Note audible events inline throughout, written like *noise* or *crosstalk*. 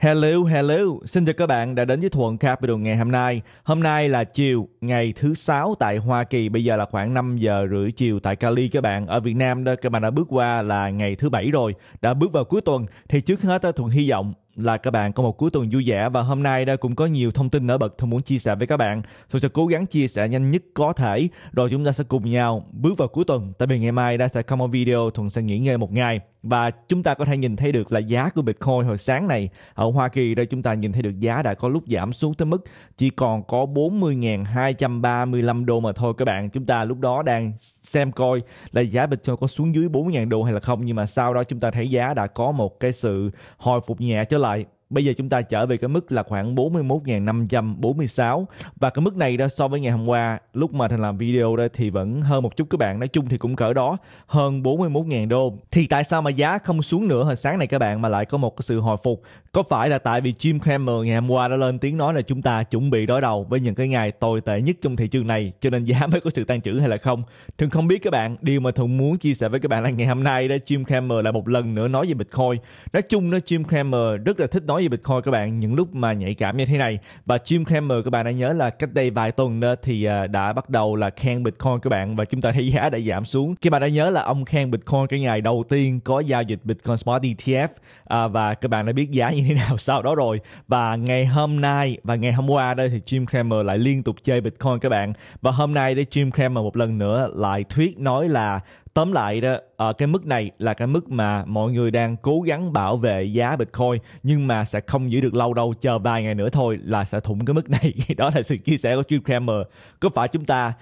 Hello, hello. Xin chào các bạn đã đến với Thuận Capital ngày hôm nay. Hôm nay là chiều ngày thứ sáu tại Hoa Kỳ, bây giờ là khoảng 5 giờ rưỡi chiều tại Cali các bạn. Ở Việt Nam đó các bạn đã bước qua là ngày thứ bảy rồi, đã bước vào cuối tuần thì trước hết Thuận hy vọng là các bạn có một cuối tuần vui vẻ và hôm nay đã cũng có nhiều thông tin nổi bật tôi muốn chia sẻ với các bạn. Tôi sẽ cố gắng chia sẻ nhanh nhất có thể rồi chúng ta sẽ cùng nhau bước vào cuối tuần tại vì ngày mai đã sẽ không có video thuận sẽ nghỉ ngơi một ngày và chúng ta có thể nhìn thấy được là giá của Bitcoin hồi sáng này ở Hoa Kỳ đây chúng ta nhìn thấy được giá đã có lúc giảm xuống tới mức chỉ còn có 40.235 đô mà thôi các bạn. Chúng ta lúc đó đang xem coi là giá Bitcoin có xuống dưới 40.000 đô hay là không nhưng mà sau đó chúng ta thấy giá đã có một cái sự hồi phục nhẹ trở lại lie Bây giờ chúng ta trở về cái mức là khoảng 41.546 và cái mức này đó so với ngày hôm qua lúc mà Thành làm video đó thì vẫn hơn một chút các bạn. Nói chung thì cũng cỡ đó hơn 41.000 đô. Thì tại sao mà giá không xuống nữa hồi sáng này các bạn mà lại có một cái sự hồi phục? Có phải là tại vì Jim Cramer ngày hôm qua đã lên tiếng nói là chúng ta chuẩn bị đối đầu với những cái ngày tồi tệ nhất trong thị trường này cho nên giá *laughs* mới có sự tăng trưởng hay là không? Thường không biết các bạn, điều mà Thuận muốn chia sẻ với các bạn là ngày hôm nay đó Jim Cramer lại một lần nữa nói về Bitcoin. Nói chung đó Jim Cramer rất là thích nói nói về Bitcoin các bạn những lúc mà nhạy cảm như thế này và Jim Cramer các bạn đã nhớ là cách đây vài tuần đó thì à, đã bắt đầu là khen Bitcoin các bạn và chúng ta thấy giá đã giảm xuống. Các bạn đã nhớ là ông khen Bitcoin cái ngày đầu tiên có giao dịch Bitcoin Spot ETF à, và các bạn đã biết giá như thế nào *laughs* sau đó rồi và ngày hôm nay và ngày hôm qua đây thì Jim Cramer lại liên tục chơi Bitcoin các bạn và hôm nay để Jim Cramer một lần nữa lại thuyết nói là tóm lại đó ở ờ, cái mức này là cái mức mà mọi người đang cố gắng bảo vệ giá bitcoin nhưng mà sẽ không giữ được lâu đâu chờ vài ngày nữa thôi là sẽ thủng cái mức này *laughs* đó là sự chia sẻ của Jim Cramer có phải chúng ta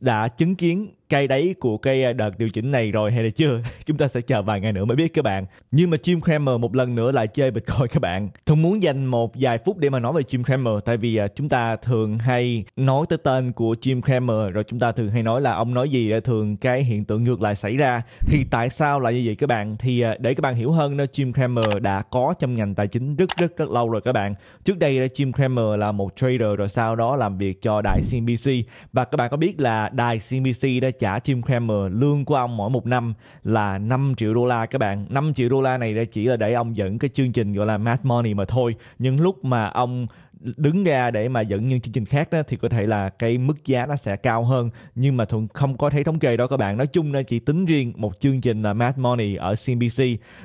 đã chứng kiến cây đáy của cây à, đợt điều chỉnh này rồi hay là chưa *laughs* chúng ta sẽ chờ vài ngày nữa mới biết các bạn nhưng mà Jim Cramer một lần nữa lại chơi Bitcoin *laughs* các bạn Thông muốn dành một vài phút để mà nói về Jim Cramer tại vì à, chúng ta thường hay nói tới tên của Jim Cramer rồi chúng ta thường hay nói là ông nói gì thường cái hiện tượng ngược lại xảy ra thì tại sao lại như vậy các bạn thì à, để các bạn hiểu hơn đó Jim Cramer đã có trong ngành tài chính rất rất rất lâu rồi các bạn trước đây Jim Cramer là một trader rồi sau đó làm việc cho đài CNBC và các bạn có biết là đài CNBC đã trả Tim Cramer lương của ông mỗi một năm là 5 triệu đô la các bạn 5 triệu đô la này đây chỉ là để ông dẫn cái chương trình gọi là Mad Money mà thôi nhưng lúc mà ông đứng ra để mà dẫn những chương trình khác đó thì có thể là cái mức giá nó sẽ cao hơn nhưng mà thuận không có thấy thống kê đó các bạn nói chung nó chỉ tính riêng một chương trình là Mad Money ở CNBC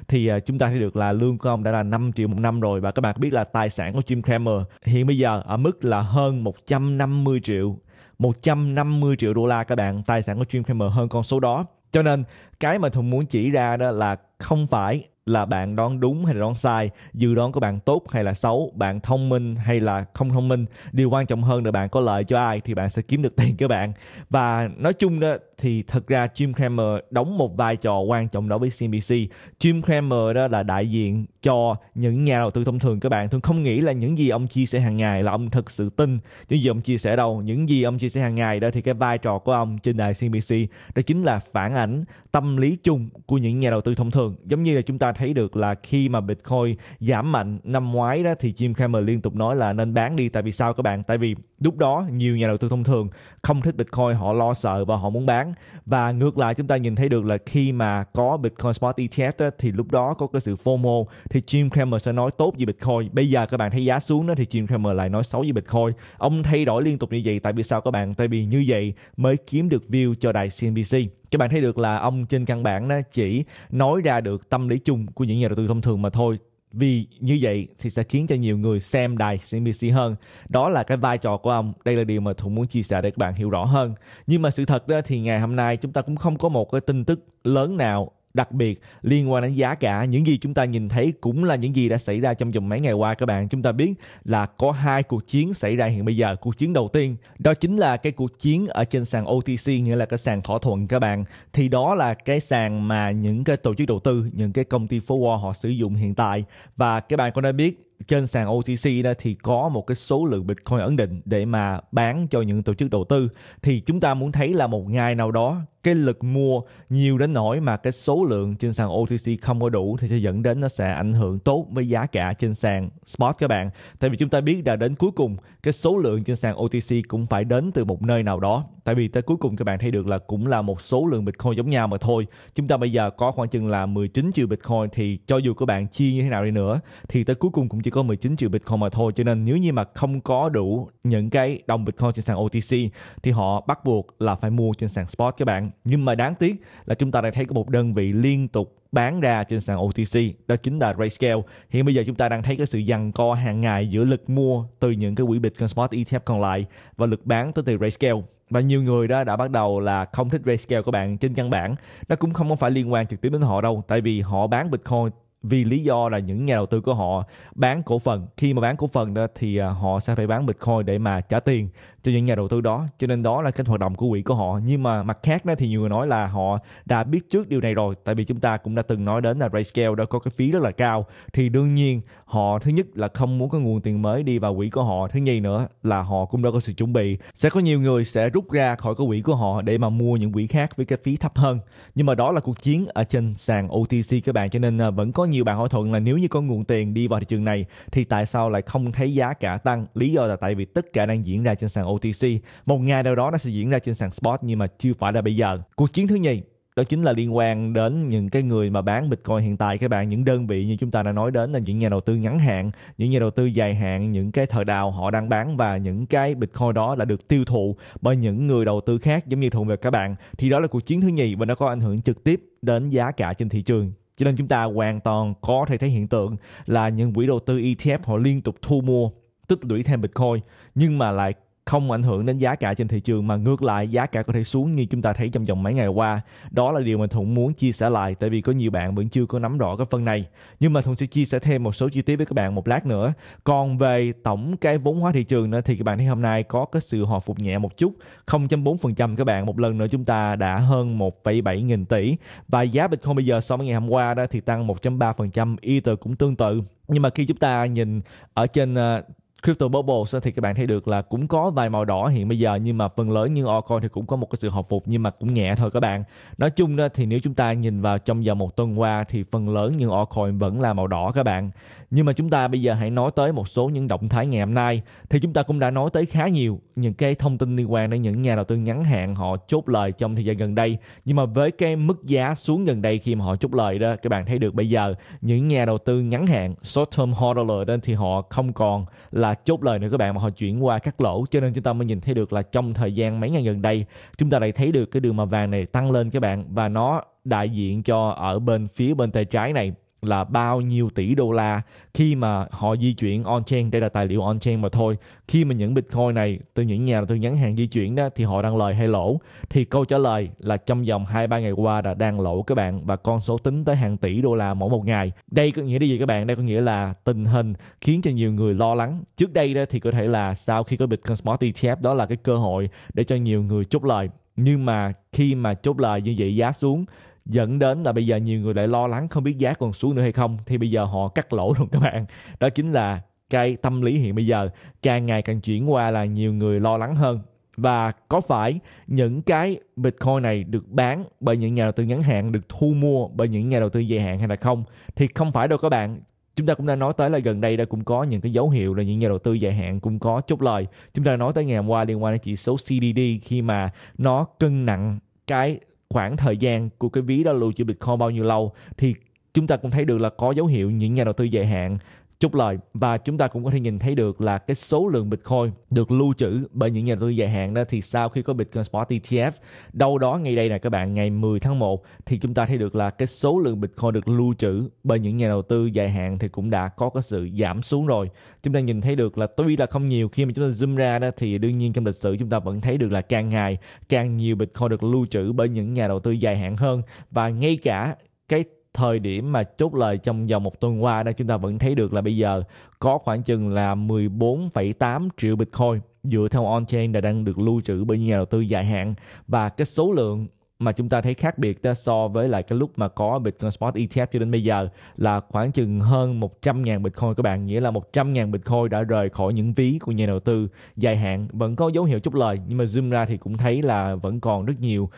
thì à, chúng ta thấy được là lương của ông đã là 5 triệu một năm rồi và các bạn biết là tài sản của Jim Cramer hiện bây giờ ở mức là hơn 150 triệu 150 triệu đô la các bạn tài sản của Jim Cramer hơn con số đó cho nên cái mà Thùng muốn chỉ ra đó là không phải là bạn đoán đúng hay là đoán sai dự đoán của bạn tốt hay là xấu bạn thông minh hay là không thông minh điều quan trọng hơn là bạn có lợi cho ai thì bạn sẽ kiếm được tiền các bạn và nói chung đó thì thật ra Jim Cramer đóng một vai trò quan trọng đối với CNBC Jim Cramer đó là đại diện cho những nhà đầu tư thông thường các bạn thường không nghĩ là những gì ông chia sẻ hàng ngày là ông thực sự tin những gì ông chia sẻ đâu những gì ông chia sẻ hàng ngày đó thì cái vai trò của ông trên đài CNBC đó chính là phản ảnh tâm lý chung của những nhà đầu tư thông thường giống như là chúng ta thấy được là khi mà Bitcoin giảm mạnh năm ngoái đó thì Jim Cramer liên tục nói là nên bán đi tại vì sao các bạn tại vì lúc đó nhiều nhà đầu tư thông thường không thích Bitcoin họ lo sợ và họ muốn bán và ngược lại chúng ta nhìn thấy được là khi mà có Bitcoin Spot ETF đó, thì lúc đó có cái sự FOMO thì Jim Cramer sẽ nói tốt về Bitcoin bây giờ các bạn thấy giá xuống đó thì Jim Cramer lại nói xấu về Bitcoin ông thay đổi liên tục như vậy tại vì sao các bạn tại vì như vậy mới kiếm được view cho đài CNBC các bạn thấy được là ông trên căn bản đó chỉ nói ra được tâm lý chung của những nhà đầu tư thông thường mà thôi vì như vậy thì sẽ khiến cho nhiều người xem đài CNBC hơn. Đó là cái vai trò của ông. Đây là điều mà Thuận muốn chia sẻ để các bạn hiểu rõ hơn. Nhưng mà sự thật đó thì ngày hôm nay chúng ta cũng không có một cái tin tức lớn nào đặc biệt liên quan đến giá cả những gì chúng ta nhìn thấy cũng là những gì đã xảy ra trong vòng mấy ngày qua các bạn chúng ta biết là có hai cuộc chiến xảy ra hiện bây giờ cuộc chiến đầu tiên đó chính là cái cuộc chiến ở trên sàn OTC nghĩa là cái sàn thỏa thuận các bạn thì đó là cái sàn mà những cái tổ chức đầu tư những cái công ty forward họ sử dụng hiện tại và các bạn cũng đã biết trên sàn OTC đó thì có một cái số lượng Bitcoin ấn định để mà bán cho những tổ chức đầu tư thì chúng ta muốn thấy là một ngày nào đó cái lực mua nhiều đến nỗi mà cái số lượng trên sàn OTC không có đủ thì sẽ dẫn đến nó sẽ ảnh hưởng tốt với giá cả trên sàn spot các bạn. Tại vì chúng ta biết là đến cuối cùng cái số lượng trên sàn OTC cũng phải đến từ một nơi nào đó. Tại vì tới cuối cùng các bạn thấy được là cũng là một số lượng Bitcoin giống nhau mà thôi. Chúng ta bây giờ có khoảng chừng là 19 triệu Bitcoin thì cho dù các bạn chia như thế nào đi nữa thì tới cuối cùng cũng chỉ có 19 triệu Bitcoin mà thôi cho nên nếu như mà không có đủ những cái đồng Bitcoin trên sàn OTC thì họ bắt buộc là phải mua trên sàn spot các bạn nhưng mà đáng tiếc là chúng ta đã thấy có một đơn vị liên tục bán ra trên sàn OTC đó chính là Rayscale hiện bây giờ chúng ta đang thấy cái sự giằng co hàng ngày giữa lực mua từ những cái quỹ Bitcoin spot ETF còn lại và lực bán tới từ Rayscale và nhiều người đó đã bắt đầu là không thích Rayscale của bạn trên căn bản nó cũng không phải liên quan trực tiếp đến họ đâu tại vì họ bán Bitcoin vì lý do là những nhà đầu tư của họ bán cổ phần khi mà bán cổ phần đó thì à, họ sẽ phải bán bitcoin để mà trả tiền cho những nhà đầu tư đó cho nên đó là kênh hoạt động của quỹ của họ nhưng mà mặt khác đó thì nhiều người nói là họ đã biết trước điều này rồi tại vì chúng ta cũng đã từng nói đến là Rayscale đã có cái phí rất là cao thì đương nhiên họ thứ nhất là không muốn có nguồn tiền mới đi vào quỹ của họ thứ nhì nữa là họ cũng đã có sự chuẩn bị sẽ có nhiều người sẽ rút ra khỏi cái quỹ của họ để mà mua những quỹ khác với cái phí thấp hơn nhưng mà đó là cuộc chiến ở trên sàn OTC các bạn cho nên à, vẫn có nhiều bạn hỏi thuận là nếu như có nguồn tiền đi vào thị trường này thì tại sao lại không thấy giá cả tăng lý do là tại vì tất cả đang diễn ra trên sàn OTC OTC. Một ngày nào đó nó sẽ diễn ra trên sàn spot nhưng mà chưa phải là bây giờ. Cuộc chiến thứ nhì đó chính là liên quan đến những cái người mà bán Bitcoin hiện tại các bạn những đơn vị như chúng ta đã nói đến là những nhà đầu tư ngắn hạn những nhà đầu tư dài hạn những cái thời đào họ đang bán và những cái Bitcoin đó là được tiêu thụ bởi những người đầu tư khác giống như thuận về các bạn thì đó là cuộc chiến thứ nhì và nó có ảnh hưởng trực tiếp đến giá cả trên thị trường cho nên chúng ta hoàn toàn có thể thấy hiện tượng là những quỹ đầu tư ETF họ liên tục thu mua tích lũy thêm Bitcoin nhưng mà lại không ảnh hưởng đến giá cả trên thị trường mà ngược lại giá cả có thể xuống như chúng ta thấy trong vòng mấy ngày qua. Đó là điều mà Thuận muốn chia sẻ lại tại vì có nhiều bạn vẫn chưa có nắm rõ cái phần này. Nhưng mà Thuận sẽ chia sẻ thêm một số chi tiết với các bạn một lát nữa. Còn về tổng cái vốn hóa thị trường nữa thì các bạn thấy hôm nay có cái sự hồi phục nhẹ một chút 0.4% các bạn một lần nữa chúng ta đã hơn 1,7 nghìn tỷ và giá Bitcoin bây giờ so với ngày hôm qua đó thì tăng 1.3% Ether cũng tương tự nhưng mà khi chúng ta nhìn ở trên ờ, crypto bubbles thì các bạn thấy được là cũng có vài màu đỏ hiện bây giờ nhưng mà phần lớn như altcoin thì cũng có một cái sự hồi phục nhưng mà cũng nhẹ thôi các bạn nói chung đó thì nếu chúng ta nhìn vào trong giờ một tuần qua thì phần lớn những altcoin vẫn là màu đỏ các bạn nhưng mà chúng ta bây giờ hãy nói tới một số những động thái ngày hôm nay thì chúng ta cũng đã nói tới khá nhiều những cái thông tin liên quan đến những nhà đầu tư ngắn hạn họ chốt lời trong thời gian gần đây nhưng mà với cái mức giá xuống gần đây khi mà họ chốt lời đó các bạn thấy được bây giờ những nhà đầu tư ngắn hạn short term hodler đó thì họ không còn là chốt lời nữa các bạn mà họ chuyển qua cắt lỗ cho nên chúng ta mới nhìn thấy được là trong thời gian mấy ngày gần đây chúng ta lại thấy được cái đường màu vàng này tăng lên các bạn và nó đại diện cho ở bên phía bên tay trái này là bao nhiêu tỷ đô la khi mà họ di chuyển on-chain, đây là tài liệu on-chain mà thôi. Khi mà những Bitcoin này từ những nhà từ ngắn hàng di chuyển đó thì họ đang lời hay lỗ? Thì câu trả lời là trong vòng 2-3 ngày qua đã đang lỗ các bạn và con số tính tới hàng tỷ đô la mỗi một ngày. Đây có nghĩa là gì các bạn? Đây có nghĩa là tình hình khiến cho nhiều người lo lắng. Trước đây đó thì có thể là sau khi có Bitcoin Spot ETF đó là cái cơ hội để cho nhiều người chốt lời nhưng mà khi mà chốt lời như vậy giá xuống dẫn đến là bây giờ nhiều người lại lo lắng không biết giá còn xuống nữa hay không thì bây giờ họ cắt lỗ luôn các bạn đó chính là cái tâm lý hiện bây giờ càng ngày càng chuyển qua là nhiều người lo lắng hơn và có phải những cái Bitcoin này được bán bởi những nhà đầu tư ngắn hạn được thu mua bởi những nhà đầu tư dài hạn hay là không thì không phải đâu các bạn chúng ta cũng đã nói tới là gần đây đã cũng có những cái dấu hiệu là những nhà đầu tư dài hạn cũng có chút lời chúng ta nói tới ngày hôm qua liên quan đến chỉ số CDD khi mà nó cân nặng cái khoảng thời gian của cái ví đó lưu trữ Bitcoin bao nhiêu lâu thì chúng ta cũng thấy được là có dấu hiệu những nhà đầu tư dài hạn chút lời và chúng ta cũng có thể nhìn thấy được là cái số lượng Bitcoin được lưu trữ bởi những nhà đầu tư dài hạn đó thì sau khi có Bitcoin Spot ETF đâu đó ngay đây nè các bạn ngày 10 tháng 1 thì chúng ta thấy được là cái số lượng Bitcoin được lưu trữ bởi những nhà đầu tư dài hạn thì cũng đã có cái sự giảm xuống rồi chúng ta nhìn thấy được là tuy là không nhiều khi mà chúng ta zoom ra đó thì đương nhiên trong lịch sử chúng ta vẫn thấy được là càng ngày càng nhiều Bitcoin được lưu trữ bởi những nhà đầu tư dài hạn hơn và ngay cả cái thời điểm mà chốt lời trong vòng một tuần qua đó chúng ta vẫn thấy được là bây giờ có khoảng chừng là 14,8 triệu Bitcoin dựa theo on-chain đã đang được lưu trữ bởi nhà đầu tư dài hạn và cái số lượng mà chúng ta thấy khác biệt đó so với lại cái lúc mà có Bitcoin Spot ETF cho đến bây giờ là khoảng chừng hơn 100.000 Bitcoin các bạn nghĩa là 100.000 Bitcoin đã rời khỏi những ví của nhà đầu tư dài hạn vẫn có dấu hiệu chốt lời nhưng mà zoom ra thì cũng thấy là vẫn còn rất nhiều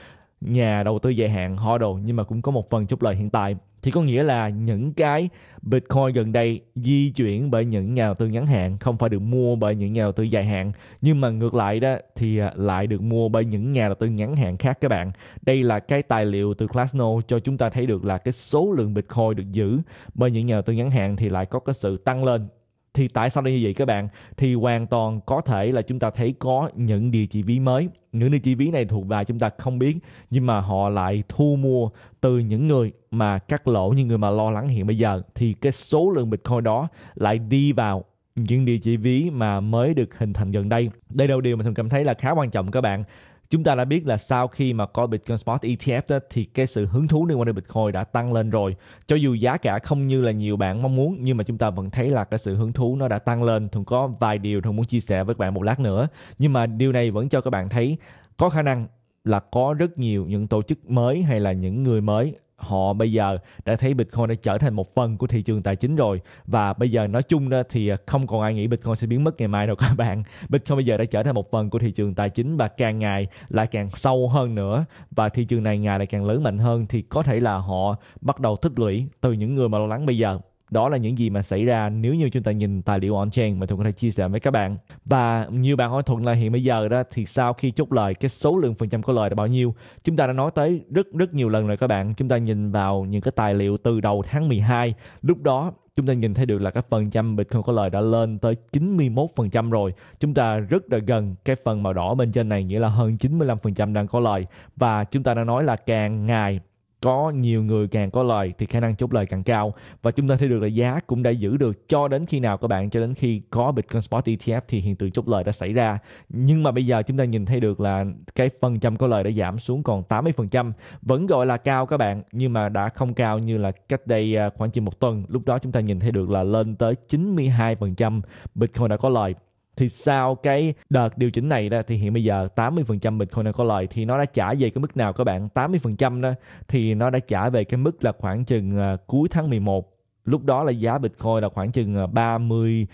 nhà đầu tư dài hạn họ đồ nhưng mà cũng có một phần chốt lời hiện tại thì có nghĩa là những cái Bitcoin gần đây di chuyển bởi những nhà đầu tư ngắn hạn không phải được mua bởi những nhà đầu tư dài hạn nhưng mà ngược lại đó thì à, lại được mua bởi những nhà đầu tư ngắn hạn khác các bạn đây là cái tài liệu từ classno cho chúng ta thấy được là cái số lượng Bitcoin được giữ bởi những nhà đầu tư ngắn hạn thì lại có cái sự tăng lên thì tại sao lại như vậy các bạn thì hoàn toàn có thể là chúng ta thấy có những địa chỉ ví mới những địa chỉ ví này thuộc về chúng ta không biết nhưng mà họ lại thu mua từ những người mà cắt lỗ như người mà lo lắng hiện bây giờ thì cái số lượng bitcoin đó lại đi vào những địa chỉ ví mà mới được hình thành gần đây đây đâu điều mà thường cảm thấy là khá quan trọng các bạn chúng ta đã biết là sau khi mà coi Bitcoin Spot ETF đó, thì cái sự hứng thú liên quan đến Bitcoin đã tăng lên rồi cho dù giá cả không như là nhiều bạn mong muốn nhưng mà chúng ta vẫn thấy là cái sự hứng thú nó đã tăng lên thường có vài điều thường muốn chia sẻ với các bạn một lát nữa nhưng mà điều này vẫn cho các bạn thấy có khả năng là có rất nhiều những tổ chức mới hay là những người mới họ bây giờ đã thấy Bitcoin đã trở thành một phần của thị trường tài chính rồi và bây giờ nói chung đó thì à, không còn ai nghĩ Bitcoin sẽ biến mất ngày mai đâu các *laughs* bạn. Bitcoin bây giờ đã trở thành một phần của thị trường tài chính và càng ngày lại càng sâu hơn nữa và thị trường này ngày lại càng lớn mạnh hơn thì có thể là họ bắt đầu tích lũy từ những người mà lo lắng bây giờ đó là những gì mà xảy ra nếu như chúng ta nhìn tài liệu on-chain mà Thuận có thể chia sẻ với các bạn. Và nhiều bạn hỏi Thuận là hiện bây giờ đó thì sau khi chốt lời cái số lượng phần trăm có lời là bao nhiêu? Chúng ta đã nói tới rất rất nhiều lần rồi các bạn. Chúng ta nhìn vào những cái tài liệu từ đầu tháng 12, lúc đó chúng ta nhìn thấy được là cái phần trăm Bitcoin có lời đã lên tới 91% rồi. Chúng ta rất là gần cái phần màu đỏ bên trên này nghĩa là hơn 95% đang có lời và chúng ta đã nói là càng ngày có nhiều người càng có lời thì khả năng chốt lời càng cao và chúng ta thấy được là giá cũng đã giữ được cho đến khi nào các bạn cho đến khi có Bitcoin Spot ETF thì hiện tượng chốt lời đã xảy ra nhưng mà bây giờ chúng ta nhìn thấy được là cái phần trăm có lời đã giảm xuống còn 80% vẫn gọi là cao các bạn nhưng mà đã không cao như là cách đây à, khoảng chừng một tuần lúc đó chúng ta nhìn thấy được là lên tới 92% Bitcoin đã có lời thì sau cái đợt điều chỉnh này đó thì hiện bây giờ 80% Bitcoin đang có lời thì nó đã trả về cái mức nào các bạn 80% đó thì nó đã trả về cái mức là khoảng chừng ờ, cuối tháng 11 lúc đó là giá Bitcoin là khoảng chừng 36.000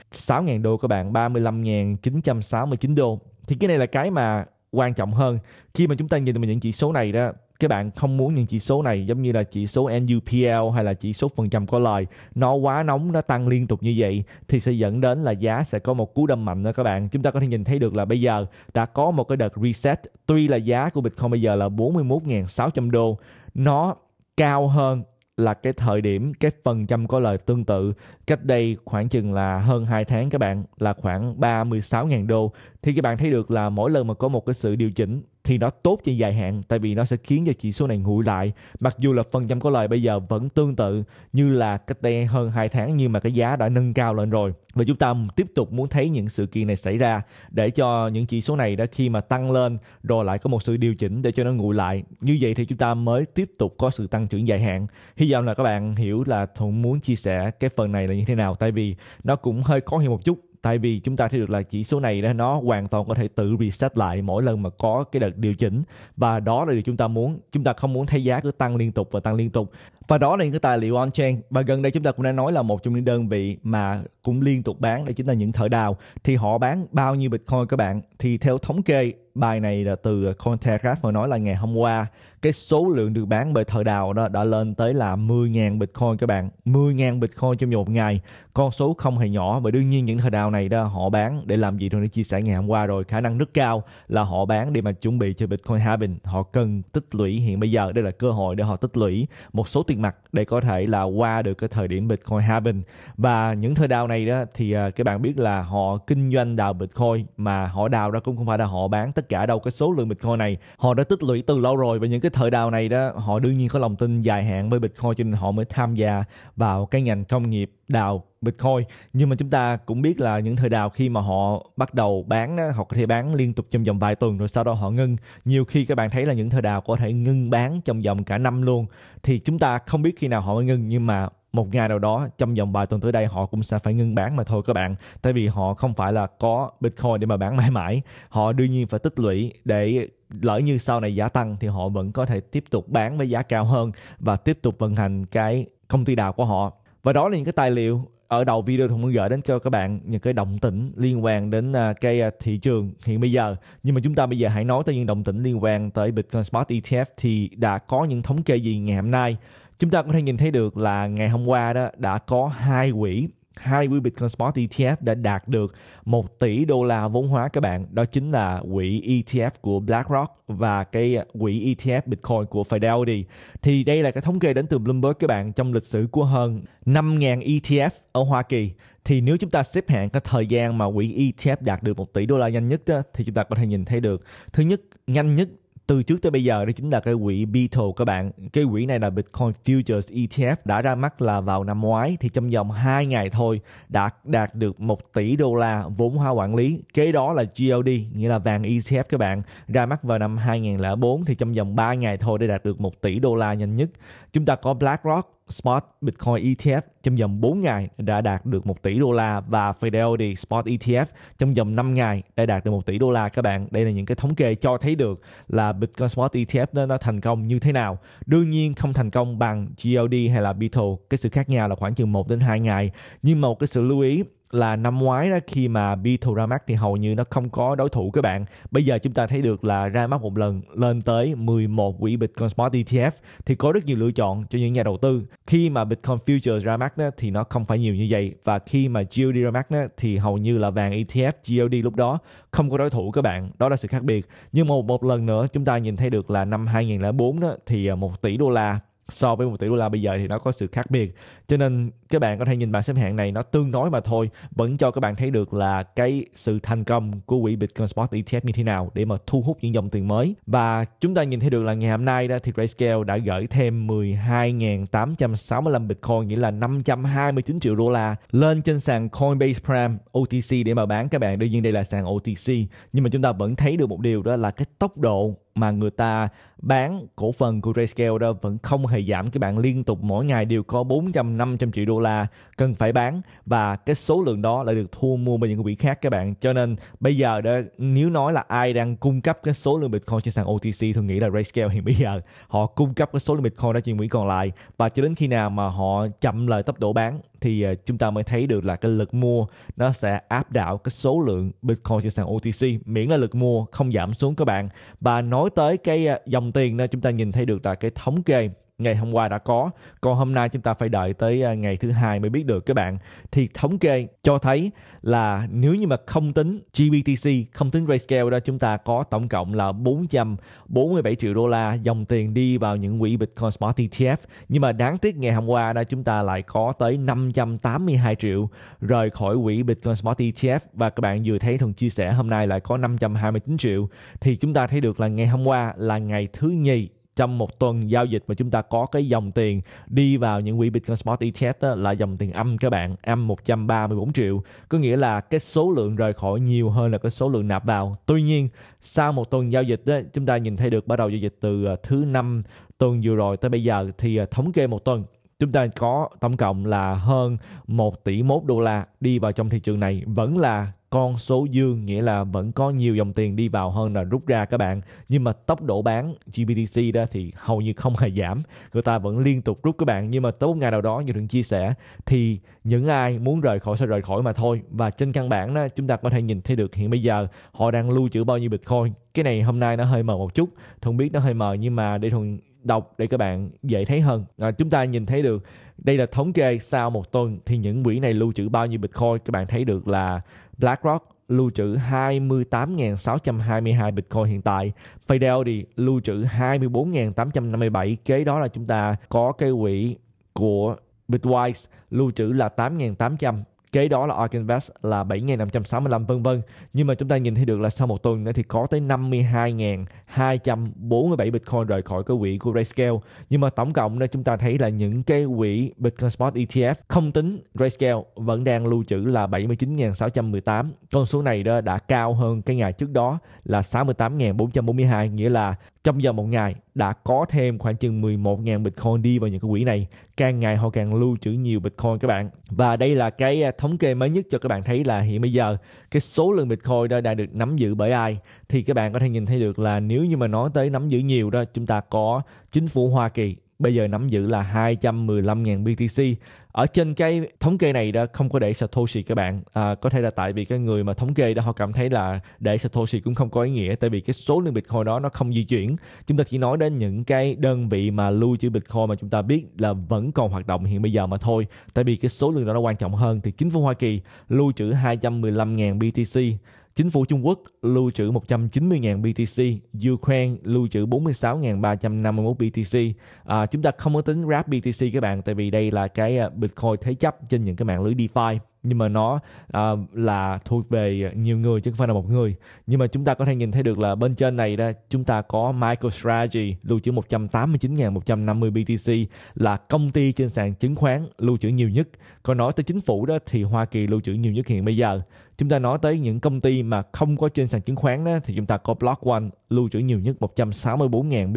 ờ, đô các bạn 35.969 đô thì cái này là cái mà quan trọng hơn khi mà chúng ta nhìn vào những chỉ số này đó các bạn không muốn những chỉ số này giống như là chỉ số NUPL hay là chỉ số phần trăm có lời nó quá nóng nó tăng liên tục như vậy thì sẽ dẫn đến là giá sẽ có một cú đâm mạnh đó các bạn chúng ta có thể nhìn thấy được là bây giờ đã có một cái đợt reset tuy là giá của Bitcoin bây giờ là 41.600 đô nó cao hơn là cái thời điểm cái phần trăm có lời tương tự cách đây khoảng chừng là hơn 2 tháng các bạn là khoảng 36.000 đô thì các bạn thấy được là mỗi lần mà có một cái sự điều chỉnh thì nó tốt cho dài hạn tại vì nó sẽ khiến cho chỉ số này nguội lại mặc dù là phần trăm có lời bây giờ vẫn tương tự như là cách đây hơn 2 tháng nhưng mà cái giá đã nâng cao lên rồi và chúng ta tiếp tục muốn thấy những sự kiện này xảy ra để cho những chỉ số này đã khi mà tăng lên rồi lại có một sự điều chỉnh để cho nó nguội lại như vậy thì chúng ta mới tiếp tục có sự tăng trưởng dài hạn hy vọng là các bạn hiểu là thuận muốn chia sẻ cái phần này là như thế nào tại vì nó cũng hơi khó hiểu một chút tại vì chúng ta thấy được là chỉ số này nó hoàn toàn có thể tự reset lại mỗi lần mà có cái đợt điều chỉnh và đó là điều chúng ta muốn chúng ta không muốn thấy giá cứ tăng liên tục và tăng liên tục và đó là những cái tài liệu on chain và gần đây chúng ta cũng đã nói là một trong những đơn vị mà cũng liên tục bán đó chính là những thợ đào thì họ bán bao nhiêu bitcoin các bạn thì theo thống kê bài này là từ Cointelegraph vừa nói là ngày hôm qua cái số lượng được bán bởi thợ đào đó đã lên tới là 10.000 Bitcoin các bạn 10.000 Bitcoin trong một ngày con số không hề nhỏ và đương nhiên những thợ đào này đó họ bán để làm gì thôi để chia sẻ ngày hôm qua rồi khả năng rất cao là họ bán để mà chuẩn bị cho Bitcoin halving họ cần tích lũy hiện bây giờ đây là cơ hội để họ tích lũy một số tiền mặt để có thể là qua được cái thời điểm Bitcoin halving và những thợ đào này đó thì à, các bạn biết là họ kinh doanh đào Bitcoin mà họ đào ra cũng không phải là họ bán tất tất cả đâu cái số lượng Bitcoin này họ đã tích lũy từ lâu rồi và những cái thời đào này đó họ đương nhiên có lòng tin dài hạn với Bitcoin cho nên họ mới tham gia vào cái ngành công nghiệp đào Bitcoin nhưng mà chúng ta cũng biết là những thời đào khi mà họ bắt đầu bán đó, họ có thể bán liên tục trong vòng vài tuần rồi sau đó họ ngưng nhiều khi các bạn thấy là những thời đào có thể ngưng bán trong vòng cả năm luôn thì chúng ta không biết khi nào họ mới ngưng nhưng mà một ngày nào đó trong vòng vài tuần tới đây họ cũng sẽ phải ngưng bán mà thôi các bạn tại vì họ không phải là có bitcoin để mà bán mãi mãi họ đương nhiên phải tích lũy để lỡ như sau này giá tăng thì họ vẫn có thể tiếp tục bán với giá cao hơn và tiếp tục vận hành cái công ty đào của họ và đó là những cái tài liệu ở đầu video thì muốn gửi đến cho các bạn những cái động tĩnh liên quan đến à, cái à, thị trường hiện bây giờ nhưng mà chúng ta bây giờ hãy nói tới những động tĩnh liên quan tới Bitcoin Smart ETF thì đã có những thống kê gì ngày hôm nay chúng ta có thể nhìn thấy được là ngày hôm qua đó đã có hai quỹ hai quỹ Bitcoin Spot ETF đã đạt được 1 tỷ đô la vốn hóa các bạn. Đó chính là quỹ ETF của BlackRock và cái quỹ ETF Bitcoin của Fidelity. Thì đây là cái thống kê đến từ Bloomberg các bạn trong lịch sử của hơn 5.000 ETF ở Hoa Kỳ. Thì nếu chúng ta xếp hạng cái thời gian mà quỹ ETF đạt được 1 tỷ đô la nhanh nhất đó, thì chúng ta có thể nhìn thấy được. Thứ nhất, nhanh nhất từ trước tới bây giờ đó chính là cái quỹ Beetle các bạn. Cái quỹ này là Bitcoin Futures ETF đã ra mắt là vào năm ngoái thì trong vòng 2 ngày thôi đã đạt được 1 tỷ đô la vốn hóa quản lý. Kế đó là GLD nghĩa là vàng ETF các bạn ra mắt vào năm 2004 thì trong vòng 3 ngày thôi để đạt được 1 tỷ đô la nhanh nhất. Chúng ta có BlackRock spot Bitcoin ETF trong vòng 4 ngày đã đạt được 1 tỷ đô la và Fidelity Spot ETF trong vòng 5 ngày đã đạt được 1 tỷ đô la các bạn. Đây là những cái thống kê cho thấy được là Bitcoin Spot ETF nó, nó thành công như thế nào. Đương nhiên không thành công bằng GLD hay là Beetle. Cái sự khác nhau là khoảng chừng 1 đến 2 ngày. Nhưng một cái sự lưu ý là năm ngoái đó khi mà Beetle ra mắt thì hầu như nó không có đối thủ các bạn. Bây giờ chúng ta thấy được là ra mắt một lần lên tới 11 quỹ Bitcoin Spot ETF thì có rất nhiều lựa chọn cho những nhà đầu tư. Khi mà Bitcoin Futures ra mắt đó, thì nó không phải nhiều như vậy và khi mà GLD ra mắt đó, thì hầu như là vàng ETF GLD lúc đó không có đối thủ các bạn. Đó là sự khác biệt. Nhưng mà một, một lần nữa chúng ta nhìn thấy được là năm 2004 đó thì 1 à, tỷ đô la so với một tỷ đô la bây giờ thì nó có sự khác biệt cho nên các bạn có thể nhìn bảng xếp hạng này nó tương đối mà thôi vẫn cho các bạn thấy được là cái sự thành công của quỹ Bitcoin Spot ETF như thế nào để mà thu hút những dòng tiền mới và chúng ta nhìn thấy được là ngày hôm nay đó thì Grayscale đã gửi thêm 12.865 Bitcoin nghĩa là 529 triệu đô la lên trên sàn Coinbase Prime OTC để mà bán các bạn đương nhiên đây là sàn OTC nhưng mà chúng ta vẫn thấy được một điều đó là cái tốc độ mà người ta bán cổ phần của Grayscale đó vẫn không hề giảm các bạn liên tục mỗi ngày đều có 400 500 triệu đô la cần phải bán và cái số lượng đó lại được thu mua bởi những quỹ khác các bạn cho nên bây giờ đó nếu nói là ai đang cung cấp cái số lượng Bitcoin trên sàn OTC thường nghĩ là Grayscale hiện bây giờ họ cung cấp cái số lượng Bitcoin đó cho những quỹ còn lại và cho đến khi nào mà họ chậm lại tốc độ bán thì ờ, chúng ta mới thấy được là cái lực mua nó sẽ áp đảo cái số lượng Bitcoin trên sàn OTC miễn là lực mua không giảm xuống các bạn và nói tới cái ờ, dòng tiền đó chúng ta nhìn thấy được là cái thống kê ngày hôm qua đã có còn hôm nay chúng ta phải đợi tới à, ngày thứ hai mới biết được các bạn thì thống kê cho thấy là nếu như mà không tính GBTC không tính Grayscale đó chúng ta có tổng cộng là 447 triệu đô la dòng tiền đi vào những quỹ Bitcoin Smart ETF nhưng mà đáng tiếc ngày hôm qua đó chúng ta lại có tới 582 triệu rời khỏi quỹ Bitcoin Smart ETF và các bạn vừa thấy thường chia sẻ hôm nay lại có 529 triệu thì chúng ta thấy được là ngày hôm qua là ngày thứ nhì trong một tuần giao dịch mà chúng ta có cái dòng tiền đi vào những quỹ Bitcoin Spot ETF đó là dòng tiền âm các bạn, âm 134 triệu. Có nghĩa là cái số lượng rời khỏi nhiều hơn là cái số lượng nạp vào. Tuy nhiên, sau một tuần giao dịch đó, chúng ta nhìn thấy được bắt đầu giao dịch từ à, thứ năm tuần vừa rồi tới bây giờ thì à, thống kê một tuần chúng ta có tổng cộng là hơn 1 tỷ 1 đô la đi vào trong thị trường này vẫn là con số dương nghĩa là vẫn có nhiều dòng tiền đi vào hơn là rút ra các bạn nhưng mà tốc độ bán GBDC đó thì hầu như không hề giảm người ta vẫn liên tục rút các bạn nhưng mà tới một ngày nào đó như thường chia sẻ thì những ai muốn rời khỏi sẽ rời khỏi mà thôi và trên căn bản đó chúng ta có thể nhìn thấy được hiện bây giờ họ đang lưu trữ bao nhiêu bitcoin cái này hôm nay nó hơi mờ một chút thuận biết nó hơi mờ nhưng mà để thuận đọc để các bạn dễ thấy hơn à, chúng ta nhìn thấy được đây là thống kê sau một tuần thì những quỹ này lưu trữ bao nhiêu bitcoin các bạn thấy được là BlackRock lưu trữ 28.622 Bitcoin hiện tại. Fidelity lưu trữ 24.857. Kế đó là chúng ta có cái quỹ của Bitwise lưu trữ là 8.800 kế đó là Ark Invest là 7.565 vân vân nhưng mà chúng ta nhìn thấy được là sau một tuần nữa thì có tới 52.247 Bitcoin rời khỏi cái quỹ của Grayscale nhưng mà tổng cộng đó chúng ta thấy là những cái quỹ Bitcoin Spot ETF không tính Grayscale vẫn đang lưu trữ là 79.618 con số này đó đã cao hơn cái ngày trước đó là 68.442 nghĩa là trong vòng một ngày đã có thêm khoảng chừng 11.000 Bitcoin đi vào những cái quỹ này. Càng ngày họ càng lưu trữ nhiều Bitcoin các bạn. Và đây là cái à, thống kê mới nhất cho các bạn thấy là hiện bây giờ cái số lượng Bitcoin đó đang được nắm giữ bởi ai. Thì các bạn có thể nhìn thấy được là nếu như mà nói tới nắm giữ nhiều đó chúng ta có chính phủ Hoa Kỳ bây giờ nắm giữ là 215.000 BTC. Ở trên cái thống kê này đã không có để Satoshi các bạn. À, có thể là tại vì cái người mà thống kê đó họ cảm thấy là để Satoshi cũng không có ý nghĩa tại vì cái số lượng Bitcoin đó nó không di chuyển. Chúng ta chỉ nói đến những cái đơn vị mà lưu trữ Bitcoin mà chúng ta biết là vẫn còn hoạt động hiện bây giờ mà thôi. Tại vì cái số lượng đó nó quan trọng hơn thì chính phủ Hoa Kỳ lưu trữ 215.000 BTC Chính phủ Trung Quốc lưu trữ 190.000 BTC, Ukraine lưu trữ 46.351 BTC. À, chúng ta không có tính Wrap BTC các bạn, tại vì đây là cái à, Bitcoin thế chấp trên những cái mạng lưới DeFi nhưng mà nó uh, là thuộc về nhiều người chứ không phải là một người nhưng mà chúng ta có thể nhìn thấy được là bên trên này đó chúng ta có MicroStrategy lưu trữ 189.150 BTC là công ty trên sàn chứng khoán lưu trữ nhiều nhất còn nói tới chính phủ đó thì Hoa Kỳ lưu trữ nhiều nhất hiện bây giờ chúng ta nói tới những công ty mà không có trên sàn chứng khoán đó, thì chúng ta có Block One lưu trữ nhiều nhất 164.000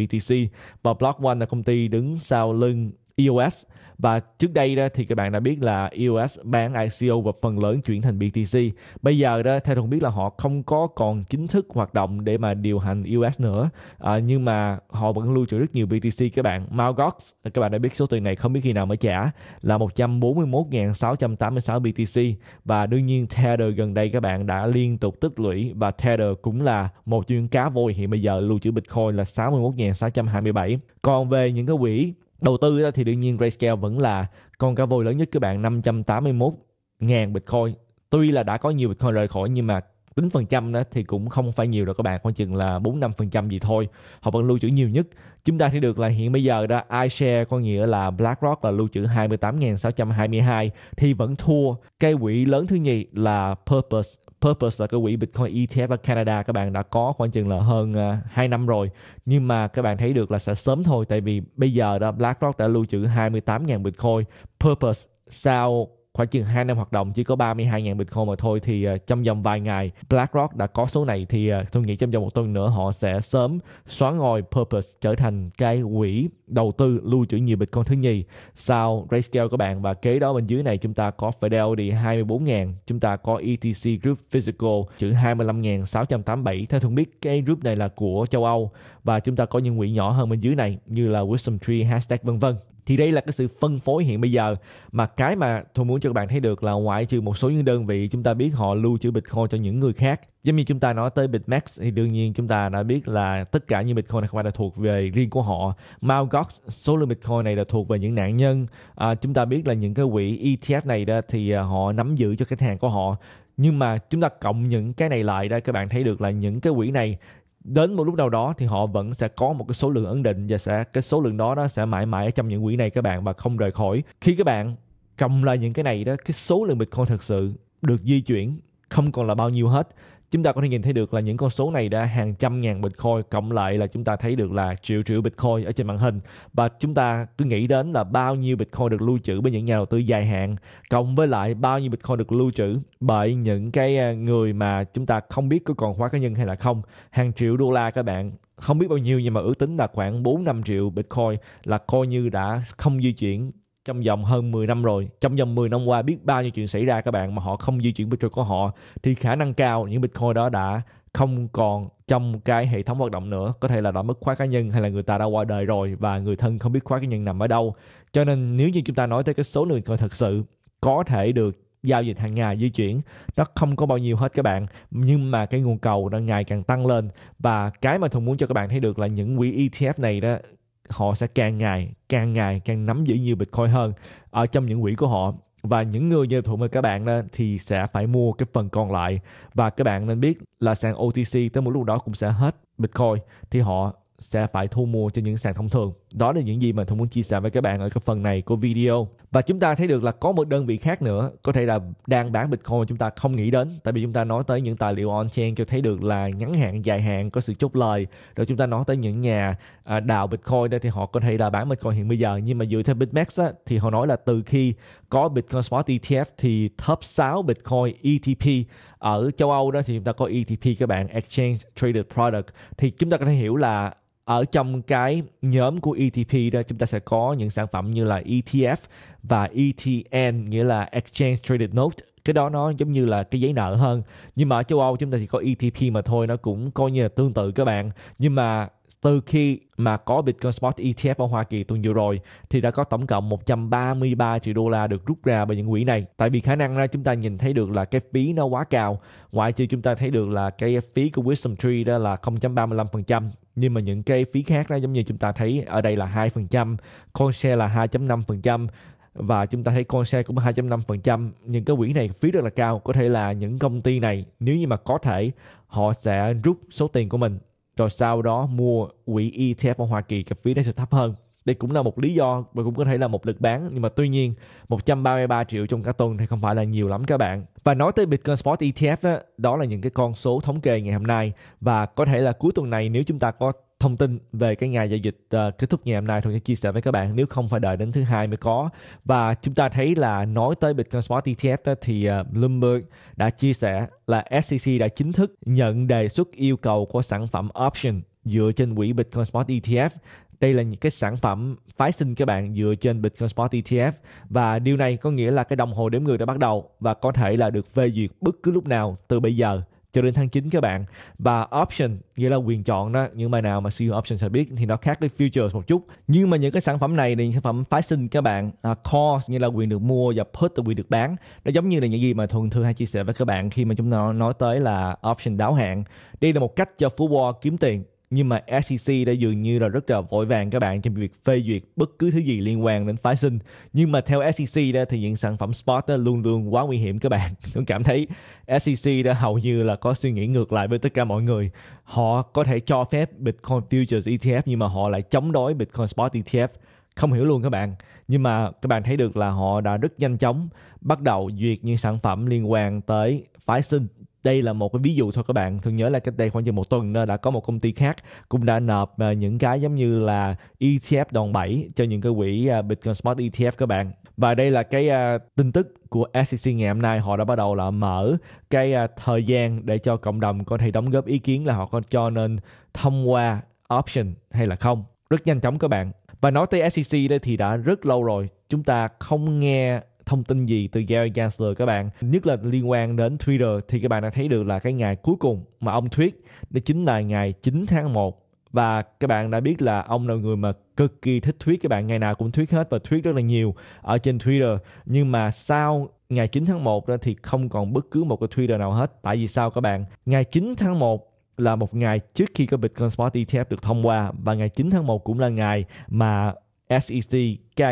BTC và Block One là công ty đứng sau lưng EOS và trước đây đó thì các bạn đã biết là EOS bán ICO và phần lớn chuyển thành BTC. Bây giờ đó theo thông biết là họ không có còn chính thức hoạt động để mà điều hành EOS nữa. À, nhưng mà họ vẫn lưu trữ rất nhiều BTC các bạn. Malgox các bạn đã biết số tiền này không biết khi nào mới trả là 141.686 BTC và đương nhiên Tether gần đây các bạn đã liên tục tích lũy và Tether cũng là một chuyên cá voi hiện bây giờ lưu trữ Bitcoin là 61.627. Còn về những cái quỹ đầu tư thì đương nhiên Grayscale vẫn là con cá voi lớn nhất các bạn 581 000 Bitcoin tuy là đã có nhiều Bitcoin rời khỏi nhưng mà tính phần trăm đó thì cũng không phải nhiều đâu các bạn khoảng chừng là 4 5 phần trăm gì thôi họ vẫn lưu trữ nhiều nhất chúng ta thấy được là hiện bây giờ đó iShare có nghĩa là BlackRock là lưu trữ 28.622 thì vẫn thua cây quỹ lớn thứ nhì là Purpose purpose là cái quỹ Bitcoin ETF ở Canada các bạn đã có khoảng chừng là hơn uh, à, 2 năm rồi nhưng mà các bạn thấy được là sẽ sớm thôi tại vì bây giờ đó BlackRock đã lưu trữ 28.000 Bitcoin purpose sau khoảng chừng 2 năm hoạt động chỉ có 32.000 Bitcoin mà thôi thì ờ, trong vòng vài ngày BlackRock đã có số này thì ờ, tôi nghĩ trong vòng một tuần nữa họ sẽ sớm xóa ngôi Purpose trở thành cái quỹ đầu tư lưu trữ nhiều Bitcoin thứ nhì sau Grayscale các bạn và kế đó bên dưới này chúng ta có Fidelity 24.000 chúng ta có ETC Group Physical chữ 25.687 theo thông biết cái group này là của châu Âu và chúng ta có những quỹ nhỏ hơn bên dưới này như là Wisdom Tree, Hashtag vân vân thì đây là cái sự phân phối hiện bây giờ mà cái mà tôi muốn cho các bạn thấy được là ngoại trừ một số những đơn vị chúng ta biết họ lưu trữ bitcoin cho những người khác giống như chúng ta nói tới bitmax thì đương nhiên chúng ta đã biết là tất cả những bitcoin này không phải là thuộc về riêng của họ malgox số lượng bitcoin này là thuộc về những nạn nhân à, chúng ta biết là những cái quỹ etf này đó thì à, họ nắm giữ cho khách hàng của họ nhưng mà chúng ta cộng những cái này lại ra các bạn thấy được là những cái quỹ này đến một lúc nào đó thì họ vẫn sẽ có một cái số lượng ấn định và sẽ cái số lượng đó nó sẽ mãi mãi ở trong những quỹ này các bạn và không rời khỏi khi các bạn cầm lại những cái này đó cái số lượng bitcoin thực sự được di chuyển không còn là bao nhiêu hết chúng ta có thể nhìn thấy được là những con số này đã hàng trăm ngàn Bitcoin cộng lại là chúng ta thấy được là triệu triệu Bitcoin ở trên màn hình và chúng ta cứ nghĩ đến là bao nhiêu Bitcoin được lưu trữ bởi những nhà đầu tư dài hạn cộng với lại bao nhiêu Bitcoin được lưu trữ bởi những cái à, người mà chúng ta không biết có còn khóa cá nhân hay là không hàng triệu đô la các bạn không biết bao nhiêu nhưng mà ước tính là khoảng 4 5 triệu Bitcoin là coi như đã không di chuyển trong vòng hơn 10 năm rồi trong vòng 10 năm qua biết bao nhiêu chuyện xảy ra các bạn mà họ không di chuyển Bitcoin của họ thì khả năng cao những Bitcoin đó đã không còn trong cái hệ thống hoạt động nữa có thể là đã mất khóa cá nhân hay là người ta đã qua đời rồi và người thân không biết khóa cá nhân nằm ở đâu cho nên nếu như chúng ta nói tới cái số lượng Bitcoin thật sự có thể được giao dịch hàng ngày di chuyển nó không có bao nhiêu hết các bạn nhưng mà cái nguồn cầu đang ngày càng tăng lên và cái mà thùng muốn cho các bạn thấy được là những quỹ ETF này đó họ sẽ càng ngày càng ngày càng nắm giữ nhiều bitcoin hơn ở trong những quỹ của họ và những người giao thủ với các bạn đó, thì sẽ phải mua cái phần còn lại và các bạn nên biết là sàn OTC tới một lúc đó cũng sẽ hết bitcoin thì họ sẽ phải thu mua cho những sàn thông thường đó là những gì mà tôi muốn chia sẻ với các bạn ở cái phần này của video. Và chúng ta thấy được là có một đơn vị khác nữa, có thể là đang bán Bitcoin mà chúng ta không nghĩ đến. Tại vì chúng ta nói tới những tài liệu on-chain cho thấy được là ngắn hạn, dài hạn có sự chốt lời. Rồi chúng ta nói tới những nhà à, đào Bitcoin đây thì họ có thể là bán Bitcoin hiện bây giờ. Nhưng mà dựa theo BitMEX á, thì họ nói là từ khi có Bitcoin Spot ETF thì top 6 Bitcoin ETP ở châu Âu đó thì chúng ta có ETP các bạn Exchange Traded Product thì chúng ta có thể hiểu là ở trong cái nhóm của ETP đó chúng ta sẽ có những sản phẩm như là ETF và ETN nghĩa là Exchange Traded Note cái đó nó giống như là cái giấy nợ hơn nhưng mà ở châu Âu chúng ta chỉ có ETP mà thôi nó cũng coi như là tương tự các bạn nhưng mà từ khi mà có Bitcoin Spot ETF ở Hoa Kỳ tuần vừa rồi thì đã có tổng cộng 133 triệu đô la được rút ra bởi những quỹ này. Tại vì khả năng ra chúng ta nhìn thấy được là cái phí nó quá cao. Ngoại trừ chúng ta thấy được là cái phí của Wisdom Tree đó là 0.35% nhưng mà những cái phí khác đó giống như chúng ta thấy ở đây là 2%, Coinshare là 2.5%, và chúng ta thấy con xe cũng 2.5% những cái quỹ này phí rất là cao có thể là những công ty này nếu như mà có thể họ sẽ rút số tiền của mình rồi sau đó mua quỹ ETF ở Hoa Kỳ cái phí nó sẽ thấp hơn đây cũng là một lý do và cũng có thể là một lực bán nhưng mà tuy nhiên 133 triệu trong cả tuần thì không phải là nhiều lắm các bạn và nói tới Bitcoin Spot ETF đó, đó là những cái con số thống kê ngày hôm nay và có thể là cuối tuần này nếu chúng ta có thông tin về cái ngày giao dịch uh, kết thúc ngày hôm nay thôi sẽ chia sẻ với các bạn nếu không phải đợi đến thứ hai mới có và chúng ta thấy là nói tới Bitcoin Spot ETF đó, thì uh, Bloomberg đã chia sẻ là SEC đã chính thức nhận đề xuất yêu cầu của sản phẩm option dựa trên quỹ Bitcoin Spot ETF đây là những cái sản phẩm phái sinh các bạn dựa trên Bitcoin Spot ETF và điều này có nghĩa là cái đồng hồ đếm người đã bắt đầu và có thể là được phê duyệt bất cứ lúc nào từ bây giờ cho đến tháng 9 các bạn và option nghĩa là quyền chọn đó những bài nào mà sử dụng option sẽ biết thì nó khác với futures một chút nhưng mà những cái sản phẩm này thì sản phẩm phái sinh các bạn à, call nghĩa là quyền được mua và put là quyền được bán nó giống như là những gì mà thường thường hay chia sẻ với các bạn khi mà chúng ta nói tới là option đáo hạn đây là một cách cho phú War kiếm tiền nhưng mà SEC đã dường như là rất là vội vàng các bạn trong việc phê duyệt bất cứ thứ gì liên quan đến phái sinh nhưng mà theo SEC đó thì những sản phẩm spot luôn luôn quá nguy hiểm các bạn *laughs* tôi cảm thấy SEC đã hầu như là có suy nghĩ ngược lại với tất cả mọi người họ có thể cho phép Bitcoin Futures ETF nhưng mà họ lại chống đối Bitcoin Spot ETF không hiểu luôn các bạn nhưng mà các bạn thấy được là họ đã rất nhanh chóng bắt đầu duyệt những sản phẩm liên quan tới phái sinh đây là một cái ví dụ thôi các bạn thường nhớ là cách đây khoảng chừng một tuần đã có một công ty khác cũng đã nộp à, những cái giống như là ETF đòn bẩy cho những cái quỹ à, Bitcoin Spot ETF các bạn và đây là cái à, tin tức của SEC ngày hôm nay họ đã bắt đầu là mở cái thời gian để cho cộng đồng có thể đóng góp ý kiến là họ có cho nên thông qua option hay là không rất nhanh chóng các bạn và nói tới SEC đây thì đã rất lâu rồi chúng ta không nghe thông tin gì từ Gary Gensler các bạn nhất là liên quan đến Twitter thì các bạn đã thấy được là cái ngày cuối cùng mà ông thuyết đó chính là ngày 9 tháng 1 và các bạn đã biết là ông là người mà cực kỳ thích thuyết các bạn ngày nào cũng thuyết hết và thuyết rất là nhiều ở trên Twitter nhưng mà sau ngày 9 tháng 1 đó thì không còn bất cứ một cái Twitter nào hết tại vì sao các bạn ngày 9 tháng 1 là một ngày trước khi cái Bitcoin Spot ETF được thông qua và ngày 9 tháng 1 cũng là ngày mà SEC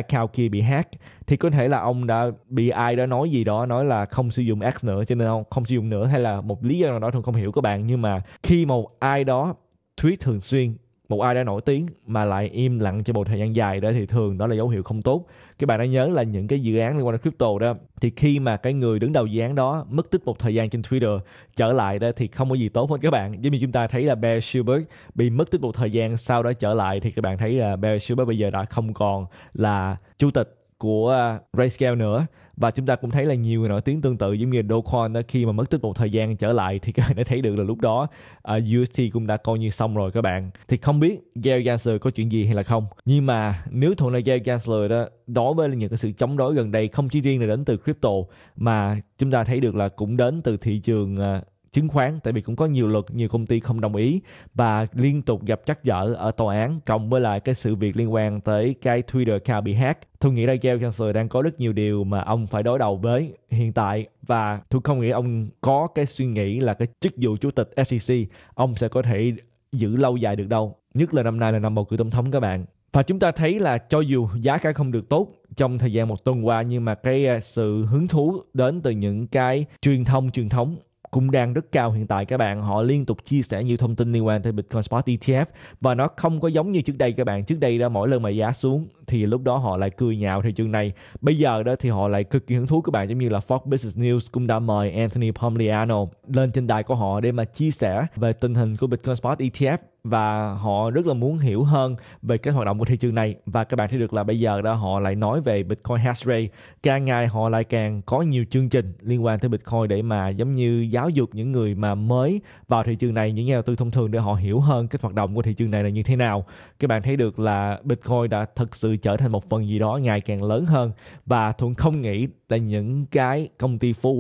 cao kia bị hack thì có thể là ông đã bị ai đó nói gì đó nói là không sử dụng X nữa cho nên ông không sử dụng nữa hay là một lý do nào đó thường không hiểu các bạn nhưng mà khi mà ai đó tweet thường xuyên một ai đã nổi tiếng mà lại im lặng cho một thời gian dài đó thì thường đó là dấu hiệu không tốt các bạn đã nhớ là những cái dự án liên quan đến crypto đó thì khi mà cái người đứng đầu dự án đó mất tích một thời gian trên Twitter trở lại đó thì không có gì tốt hơn các bạn giống như chúng ta thấy là Bear Silberg bị mất tích một thời gian sau đó trở lại thì các bạn thấy là Bear Silberg bây giờ đã không còn là chủ tịch của à, RayScale nữa và chúng ta cũng thấy là nhiều người nổi tiếng tương tự giống như Dogecoin đó, khi mà mất tích một thời gian trở lại thì các bạn đã thấy được là lúc đó uh, à, UST cũng đã coi như xong rồi các bạn thì không biết Gary Gensler có chuyện gì hay là không nhưng mà nếu thuận là Gary Gensler đó đối với những cái sự chống đối gần đây không chỉ riêng là đến từ crypto mà chúng ta thấy được là cũng đến từ thị trường uh, chứng khoán tại vì cũng có nhiều luật nhiều công ty không đồng ý và liên tục gặp trắc trở ở tòa án cộng với lại cái sự việc liên quan tới cái Twitter cao bị hack tôi nghĩ đây Gale Chancellor đang có rất nhiều điều mà ông phải đối đầu với hiện tại và tôi không nghĩ ông có cái suy nghĩ là cái chức vụ chủ tịch SEC ông sẽ có thể giữ lâu dài được đâu nhất là năm nay là năm bầu cử tổng thống các bạn và chúng ta thấy là cho dù giá cả không được tốt trong thời gian một tuần qua nhưng mà cái à, sự hứng thú đến từ những cái truyền thông truyền thống cũng đang rất cao hiện tại các bạn họ liên tục chia sẻ nhiều thông tin liên quan tới Bitcoin Spot ETF và nó không có giống như trước đây các bạn trước đây đó mỗi lần mà giá xuống thì lúc đó họ lại cười nhạo thị trường này bây giờ đó thì họ lại cực kỳ hứng thú các bạn giống như là Fox Business News cũng đã mời Anthony Pomliano lên trên đài của họ để mà chia sẻ về tình hình của Bitcoin Spot ETF và họ rất là muốn hiểu hơn về cái hoạt động của thị trường này và các bạn thấy được là bây giờ đó họ lại nói về Bitcoin hash rate càng ngày họ lại càng có nhiều chương trình liên quan tới Bitcoin để mà giống như giáo dục những người mà mới vào thị trường này những nhà đầu tư thông thường để họ hiểu hơn cái hoạt động của thị trường này là như thế nào các bạn thấy được là Bitcoin đã thực sự trở thành một phần gì đó ngày càng lớn hơn và Thuận không nghĩ là những cái công ty phố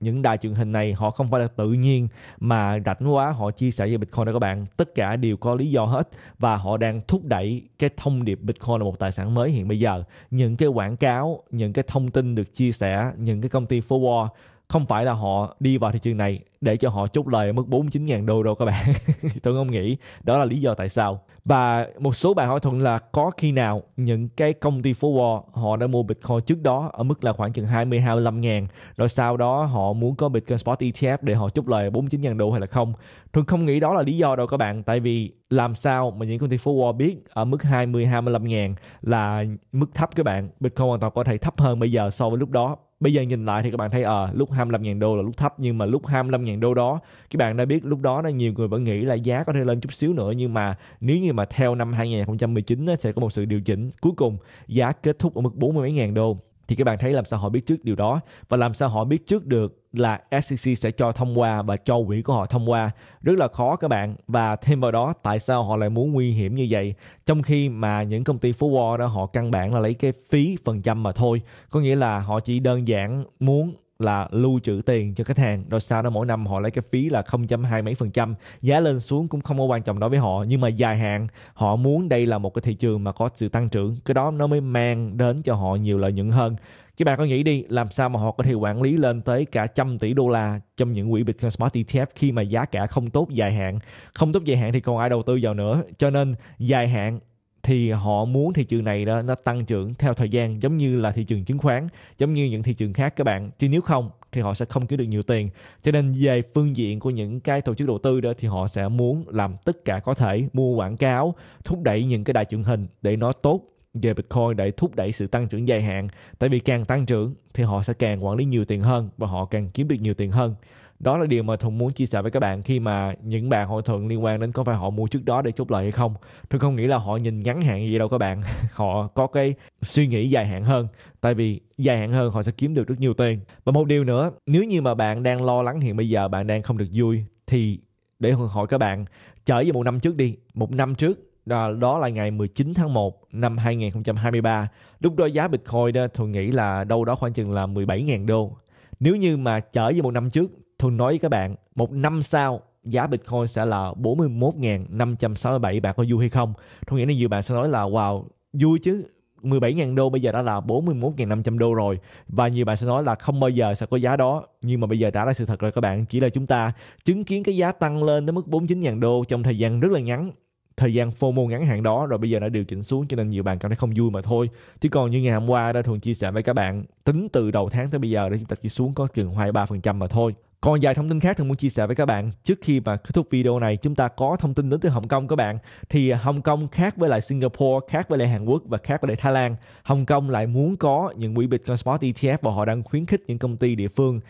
những đài truyền hình này họ không phải là tự nhiên mà rảnh quá họ chia sẻ về Bitcoin đó các bạn. Tất cả đều có lý do hết và họ đang thúc đẩy cái thông điệp Bitcoin là một tài sản mới hiện bây giờ. Những cái quảng cáo, những cái thông tin được chia sẻ, những cái công ty forward không phải là họ đi vào thị trường này để cho họ chốt lời ở mức 49.000 đô đâu các bạn. *laughs* tôi không nghĩ đó là lý do tại sao. Và một số bạn hỏi Thuận là có khi nào những cái công ty phố Wall họ đã mua Bitcoin trước đó ở mức là khoảng chừng 20 25 ngàn rồi sau đó họ muốn có Bitcoin Spot ETF để họ chốt lời 49.000 đô hay là không. Tôi không nghĩ đó là lý do đâu các bạn tại vì làm sao mà những công ty phố Wall biết ở mức 20 25 ngàn là mức thấp các bạn. Bitcoin hoàn toàn có thể thấp hơn bây giờ so với lúc đó bây giờ nhìn lại thì các bạn thấy ờ à, lúc 25.000 đô là lúc thấp nhưng mà lúc 25.000 đô đó các bạn đã biết lúc đó là nhiều người vẫn nghĩ là giá có thể lên chút xíu nữa nhưng mà nếu như mà theo năm 2019 sẽ có một sự điều chỉnh cuối cùng giá kết thúc ở mức 40 mấy ngàn đô thì các bạn thấy làm sao họ biết trước điều đó và làm sao họ biết trước được là SEC sẽ cho thông qua và cho quỹ của họ thông qua rất là khó các bạn và thêm vào đó tại sao họ lại muốn nguy hiểm như vậy trong khi mà những công ty phố Wall đó họ căn bản là lấy cái phí phần trăm mà thôi có nghĩa là họ chỉ đơn giản muốn là lưu trữ tiền cho khách hàng rồi sau đó mỗi năm họ lấy cái phí là 0.2 mấy phần trăm giá lên xuống cũng không có quan trọng đối với họ nhưng mà dài hạn họ muốn đây là một cái thị trường mà có sự tăng trưởng cái đó nó mới mang đến cho họ nhiều lợi nhuận hơn các bạn có nghĩ đi làm sao mà họ có thể quản lý lên tới cả trăm tỷ đô la trong những quỹ Bitcoin Smart ETF khi mà giá cả không tốt dài hạn. Không tốt dài hạn thì còn ai đầu tư vào nữa. Cho nên dài hạn thì họ muốn thị trường này đó nó tăng trưởng theo thời gian giống như là thị trường chứng khoán giống như những thị trường khác các bạn chứ nếu không thì họ sẽ không kiếm được nhiều tiền cho nên về phương diện của những cái tổ chức đầu tư đó thì họ sẽ muốn làm tất cả có thể mua quảng cáo thúc đẩy những cái đài truyền hình để nó tốt về Bitcoin để thúc đẩy sự tăng trưởng dài hạn. Tại vì càng tăng trưởng thì họ sẽ càng quản lý nhiều tiền hơn và họ càng kiếm được nhiều tiền hơn. Đó là điều mà Thuận muốn chia sẻ với các bạn khi mà những bạn hội thuận liên quan đến có phải họ mua trước đó để chốt lợi hay không. Tôi không nghĩ là họ nhìn ngắn hạn gì đâu các bạn. *laughs* họ có cái suy nghĩ dài hạn hơn. Tại vì dài hạn hơn họ sẽ kiếm được rất nhiều tiền. Và một điều nữa, nếu như mà bạn đang lo lắng hiện bây giờ bạn đang không được vui thì để hỏi các bạn trở về một năm trước đi một năm trước đó, đó là ngày 19 tháng 1 năm 2023. Lúc đó giá Bitcoin đó tôi nghĩ là đâu đó khoảng chừng là 17.000 đô. Nếu như mà trở về một năm trước, tôi nói với các bạn, một năm sau giá Bitcoin sẽ là 41.567 bạn có vui hay không? Tôi nghĩ là nhiều bạn sẽ nói là wow, vui chứ 17.000 đô bây giờ đã là 41.500 đô rồi và nhiều bạn sẽ nói là không bao giờ sẽ có giá đó nhưng mà bây giờ đã là sự thật rồi các bạn chỉ là chúng ta chứng kiến cái giá tăng lên tới mức 49.000 đô trong thời gian rất là ngắn thời gian FOMO ngắn hạn đó rồi bây giờ đã điều chỉnh xuống cho nên nhiều bạn cảm thấy không vui mà thôi chứ còn như ngày hôm qua đã thường chia sẻ với các bạn tính từ đầu tháng tới bây giờ để chúng ta chỉ xuống có chừng khoảng ba phần trăm mà thôi còn vài thông tin khác thường muốn chia sẻ với các bạn trước khi mà kết thúc video này chúng ta có thông tin đến từ Hồng Kông các bạn thì Hồng Kông khác với lại Singapore khác với lại Hàn Quốc và khác với lại Thái Lan Hồng Kông lại muốn có những quỹ Bitcoin Spot ETF và họ đang khuyến khích những công ty địa phương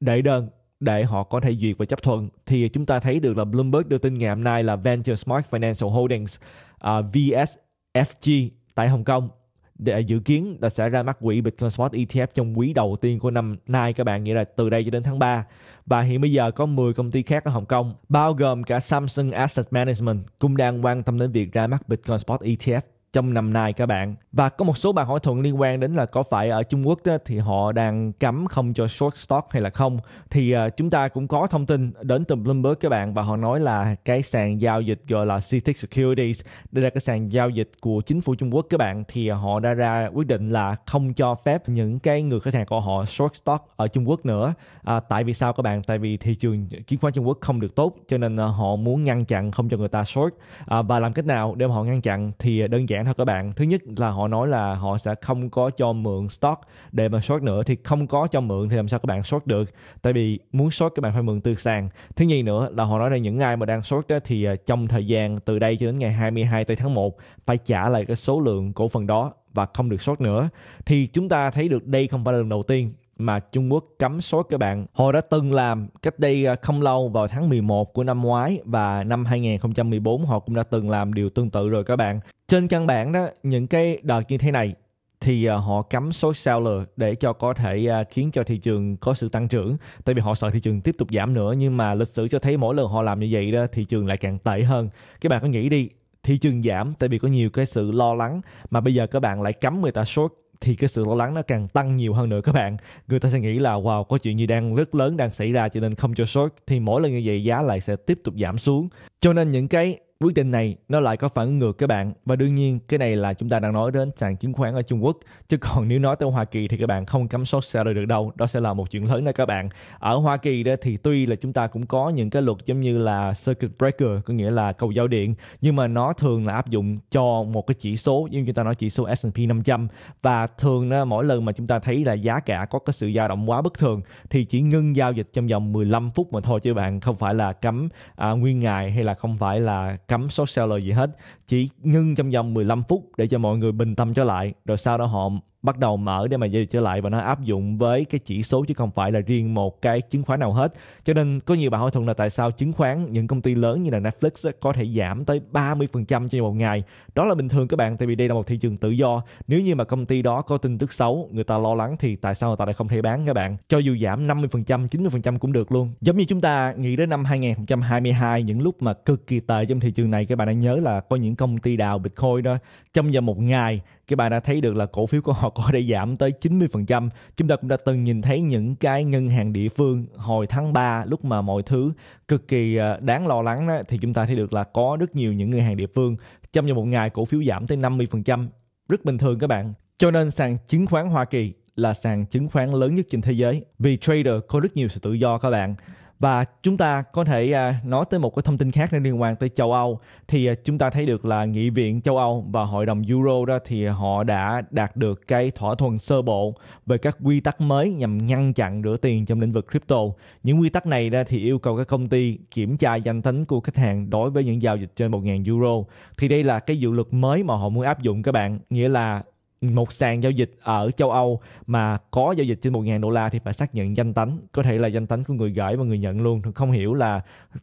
để đơn để họ có thể duyệt và chấp thuận thì chúng ta thấy được là Bloomberg đưa tin ngày hôm nay là Venture Smart Financial Holdings uh, à, VSFG tại Hồng Kông để dự kiến là sẽ ra mắt quỹ Bitcoin Spot ETF trong quý đầu tiên của năm nay các bạn nghĩa là từ đây cho đến tháng 3 và hiện bây giờ có 10 công ty khác ở Hồng Kông bao gồm cả Samsung Asset Management cũng đang quan tâm đến việc ra mắt Bitcoin Spot ETF trong năm nay các bạn và có một số bạn hỏi thuận liên quan đến là có phải ở Trung Quốc đó, thì họ đang cấm không cho short stock hay là không thì uh, chúng ta cũng có thông tin đến từ Bloomberg các bạn và họ nói là cái sàn giao dịch gọi là CITIC Securities đây là cái sàn giao dịch của chính phủ Trung Quốc các bạn thì họ đã ra quyết định là không cho phép những cái người khách hàng của họ short stock ở Trung Quốc nữa à, tại vì sao các bạn tại vì thị trường chứng khoán Trung Quốc không được tốt cho nên uh, họ muốn ngăn chặn không cho người ta short à, và làm cách nào để mà họ ngăn chặn thì ờ, đơn giản giản thôi các bạn thứ nhất là họ nói là họ sẽ không có cho mượn stock để mà short nữa thì không có cho mượn thì làm sao các bạn short được tại vì muốn short các bạn phải mượn từ sàn thứ nhì nữa là họ nói là những ai mà đang short đó thì à, trong thời gian từ đây cho đến ngày 22 tây tháng 1 phải trả lại cái số lượng cổ phần đó và không được short nữa thì chúng ta thấy được đây không phải là lần đầu tiên mà Trung Quốc cấm sốt các bạn. Họ đã từng làm cách đây à, không lâu vào tháng 11 của năm ngoái và năm 2014 họ cũng đã từng làm điều tương tự rồi các bạn. Trên căn bản đó, những cái đợt như thế này thì à, họ cấm sốt seller để cho có thể à, khiến cho thị trường có sự tăng trưởng tại vì họ sợ thị trường tiếp tục giảm nữa nhưng mà lịch sử cho thấy mỗi lần họ làm như vậy đó thị trường lại càng tệ hơn các bạn có nghĩ đi thị trường giảm tại vì có nhiều cái sự lo lắng mà bây giờ các bạn lại cấm người ta sốt thì cái sự lo lắng nó càng tăng nhiều hơn nữa các bạn người ta sẽ nghĩ là wow có chuyện gì đang rất lớn đang xảy ra cho nên không cho short thì mỗi lần như vậy giá lại sẽ tiếp tục giảm xuống cho nên những cái Quyết định này nó lại có phản ứng ngược các bạn và đương nhiên cái này là chúng ta đang nói đến sàn chứng khoán ở Trung Quốc chứ còn nếu nói tới Hoa Kỳ thì các bạn không cấm short seller được đâu đó sẽ là một chuyện lớn đó các bạn ở Hoa Kỳ đó thì tuy là chúng ta cũng có những cái luật giống như là circuit breaker có nghĩa là cầu giao điện nhưng mà nó thường là áp dụng cho một cái chỉ số như chúng ta nói chỉ số S&P 500 và thường đó, mỗi lần mà chúng ta thấy là giá cả có cái sự dao động quá bất thường thì chỉ ngưng giao dịch trong vòng 15 phút mà thôi chứ bạn không phải là cấm à, nguyên ngày hay là không phải là cấm short seller gì hết chỉ ngưng trong vòng 15 phút để cho mọi người bình tâm trở lại rồi sau đó họ bắt đầu mở để mà giao dịch trở lại và nó áp dụng với cái chỉ số chứ không phải là riêng một cái chứng khoán nào hết cho nên có nhiều bạn hỏi thuận là tại sao chứng khoán những công ty lớn như là Netflix có thể giảm tới 30% trong một ngày đó là bình thường các bạn tại vì đây là một thị trường tự do nếu như mà công ty đó có tin tức xấu người ta lo lắng thì tại sao người ta lại không thể bán các bạn cho dù giảm 50% 90% cũng được luôn giống như chúng ta nghĩ đến năm 2022 những lúc mà cực kỳ tệ trong thị trường này các bạn đã nhớ là có những công ty đào Bitcoin đó trong vòng một ngày các bạn đã thấy được là cổ phiếu của họ có thể giảm tới 90%. Chúng ta cũng đã từng nhìn thấy những cái ngân hàng địa phương hồi tháng 3 lúc mà mọi thứ cực kỳ ờ, đáng lo lắng đó, thì chúng ta thấy được là có rất nhiều những ngân hàng địa phương trong vòng một ngày cổ phiếu giảm tới 50%. Rất bình thường các bạn. Cho nên sàn chứng khoán Hoa Kỳ là sàn chứng khoán lớn nhất trên thế giới vì trader có rất nhiều sự tự do các bạn và chúng ta có thể à, nói tới một cái thông tin khác liên quan tới châu Âu thì à, chúng ta thấy được là nghị viện châu Âu và hội đồng Euro đó thì họ đã đạt được cái thỏa thuận sơ bộ về các quy tắc mới nhằm ngăn chặn rửa tiền trong lĩnh vực crypto. Những quy tắc này đó thì yêu cầu các công ty kiểm tra danh tính của khách hàng đối với những giao dịch trên 1.000 euro. Thì đây là cái dự luật mới mà họ muốn áp dụng các bạn, nghĩa là một sàn giao dịch ở châu Âu mà có giao dịch trên 1.000 đô la thì phải xác nhận danh tánh có thể là danh tánh của người gửi và người nhận luôn không hiểu là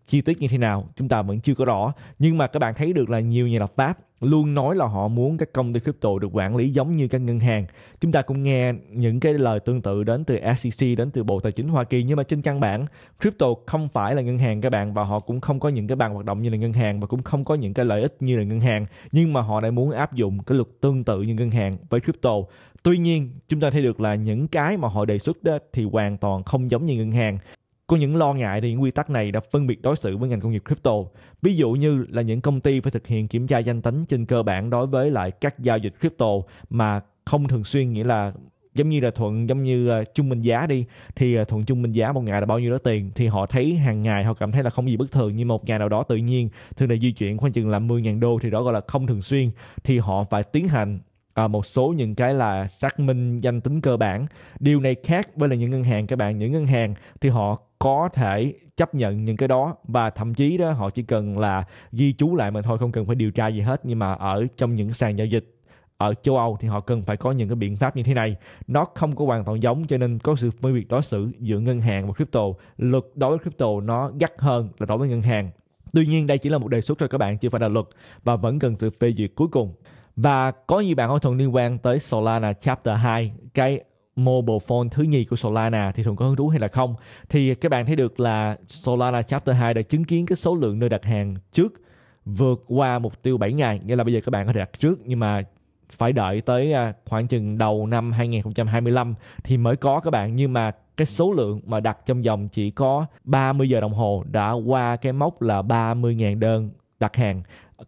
chi tiết như thế nào chúng ta vẫn chưa có rõ nhưng mà các bạn thấy được là nhiều nhà lập pháp luôn nói là họ muốn các công ty crypto được quản lý giống như các ngân hàng. Chúng ta cũng nghe những cái lời tương tự đến từ SEC, đến từ Bộ Tài chính Hoa Kỳ. Nhưng mà trên căn bản, crypto không phải là ngân hàng các bạn và họ cũng không có những cái bàn hoạt động như là ngân hàng và cũng không có những cái lợi ích như là ngân hàng. Nhưng mà họ lại muốn áp dụng cái luật tương tự như ngân hàng với crypto. Tuy nhiên, chúng ta thấy được là những cái mà họ đề xuất đó thì hoàn toàn không giống như ngân hàng. Có những lo ngại thì những quy tắc này đã phân biệt đối xử với ngành công nghiệp crypto. Ví dụ như là những công ty phải thực hiện kiểm tra danh tính trên cơ bản đối với lại các giao dịch crypto mà không thường xuyên nghĩa là giống như là thuận giống như uh, trung bình giá đi thì uh, thuận trung bình giá một ngày là bao nhiêu đó tiền thì họ thấy hàng ngày họ cảm thấy là không gì bất thường nhưng một ngày nào đó tự nhiên thường là di chuyển khoảng chừng là 10.000 đô thì đó gọi là không thường xuyên thì họ phải tiến hành à, một số những cái là xác minh danh tính cơ bản điều này khác với là những ngân hàng các bạn những ngân hàng thì họ có thể chấp nhận những cái đó và thậm chí đó họ chỉ cần là ghi chú lại mà thôi không cần phải điều tra gì hết nhưng mà ở trong những sàn giao dịch ở châu Âu thì họ cần phải có những cái biện pháp như thế này. Nó không có hoàn toàn giống cho nên có sự phân biệt đối xử giữa ngân hàng và crypto. Luật đối với crypto nó gắt hơn là đối với ngân hàng. Tuy nhiên đây chỉ là một đề xuất cho các bạn chưa phải là luật và vẫn cần sự phê duyệt cuối cùng. Và có nhiều bạn hỏi thường liên quan tới Solana Chapter 2, cái mobile phone thứ nhì của Solana thì thường có hứng thú hay là không? Thì các bạn thấy được là Solana Chapter 2 đã chứng kiến cái số lượng nơi đặt hàng trước vượt qua mục tiêu 7 ngày. Nghĩa là bây giờ các bạn có thể đặt trước nhưng mà phải đợi tới à, khoảng chừng đầu năm 2025 thì mới có các bạn nhưng mà cái số lượng mà đặt trong vòng chỉ có 30 giờ đồng hồ đã qua cái mốc là 30.000 đơn đặt hàng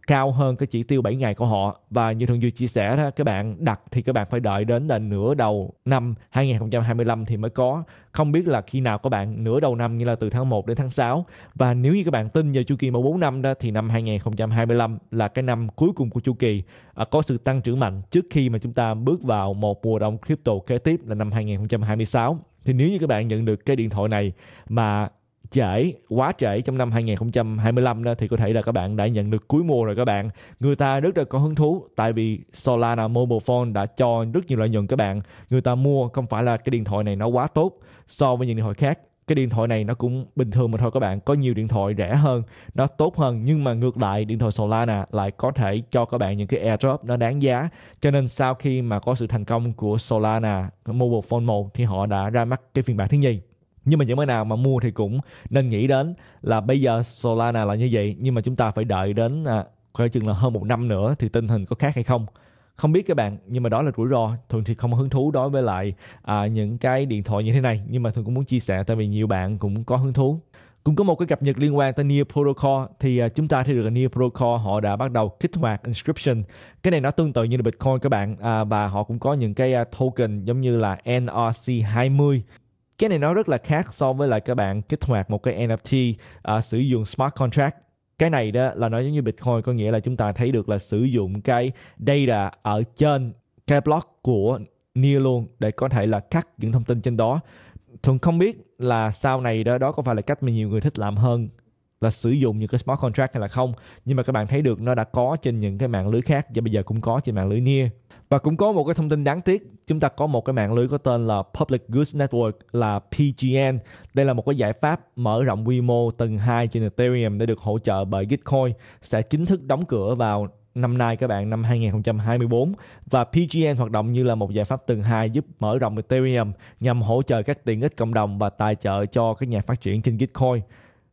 cao hơn cái chỉ tiêu 7 ngày của họ và như Thường Duy chia sẻ đó các bạn đặt thì các bạn phải đợi đến là nửa đầu năm 2025 thì mới có không biết là khi nào các bạn nửa đầu năm như là từ tháng 1 đến tháng 6 và nếu như các bạn tin vào chu kỳ mỗi 4 năm đó thì năm 2025 là cái năm cuối cùng của chu kỳ à, có sự tăng trưởng mạnh trước khi mà chúng ta bước vào một mùa đông crypto kế tiếp là năm 2026 thì nếu như các bạn nhận được cái điện thoại này mà trễ quá trễ trong năm 2025 đó thì có thể là các bạn đã nhận được cuối mùa rồi các bạn người ta rất là có hứng thú tại vì Solana Mobile Phone đã cho rất nhiều lợi nhuận các bạn người ta mua không phải là cái điện thoại này nó quá tốt so với những điện thoại khác cái điện thoại này nó cũng bình thường mà thôi các bạn có nhiều điện thoại rẻ hơn nó tốt hơn nhưng mà ngược lại điện thoại Solana lại có thể cho các bạn những cái airdrop nó đáng giá cho nên sau khi mà có sự thành công của Solana Mobile Phone 1 thì họ đã ra mắt cái phiên bản thứ nhì nhưng mà những mới nào mà mua thì cũng nên nghĩ đến là bây giờ Solana là như vậy nhưng mà chúng ta phải đợi đến à, coi chừng là hơn một năm nữa thì tình hình có khác hay không không biết các bạn nhưng mà đó là rủi ro thường thì không hứng thú đối với lại à, những cái điện thoại như thế này nhưng mà thường cũng muốn chia sẻ tại vì nhiều bạn cũng có hứng thú cũng có một cái cập nhật liên quan tới Near Protocol thì à, chúng ta thấy được là Near Protocol họ đã bắt đầu kích hoạt inscription cái này nó tương tự như là Bitcoin các bạn à, và họ cũng có những cái à, token giống như là NRC20 cái này nó rất là khác so với lại các bạn kích hoạt một cái NFT uh, à, sử dụng smart contract cái này đó là nó giống như Bitcoin có nghĩa là chúng ta thấy được là sử dụng cái data ở trên cái block của Near luôn để có thể là cắt những thông tin trên đó thường không biết là sau này đó đó có phải là cách mà nhiều người thích làm hơn là sử dụng những cái smart contract hay là không nhưng mà các bạn thấy được nó đã có trên những cái mạng lưới khác và bây giờ cũng có trên mạng lưới Near và cũng có một cái thông tin đáng tiếc, chúng ta có một cái mạng lưới có tên là Public Goods Network là PGN. Đây là một cái giải pháp mở rộng quy mô tầng 2 trên Ethereum để được hỗ trợ bởi Gitcoin sẽ chính thức đóng cửa vào năm nay các bạn năm 2024 và PGN hoạt động như là một giải pháp tầng hai giúp mở rộng Ethereum nhằm hỗ trợ các tiện ích cộng đồng và tài trợ cho các nhà phát triển trên Gitcoin.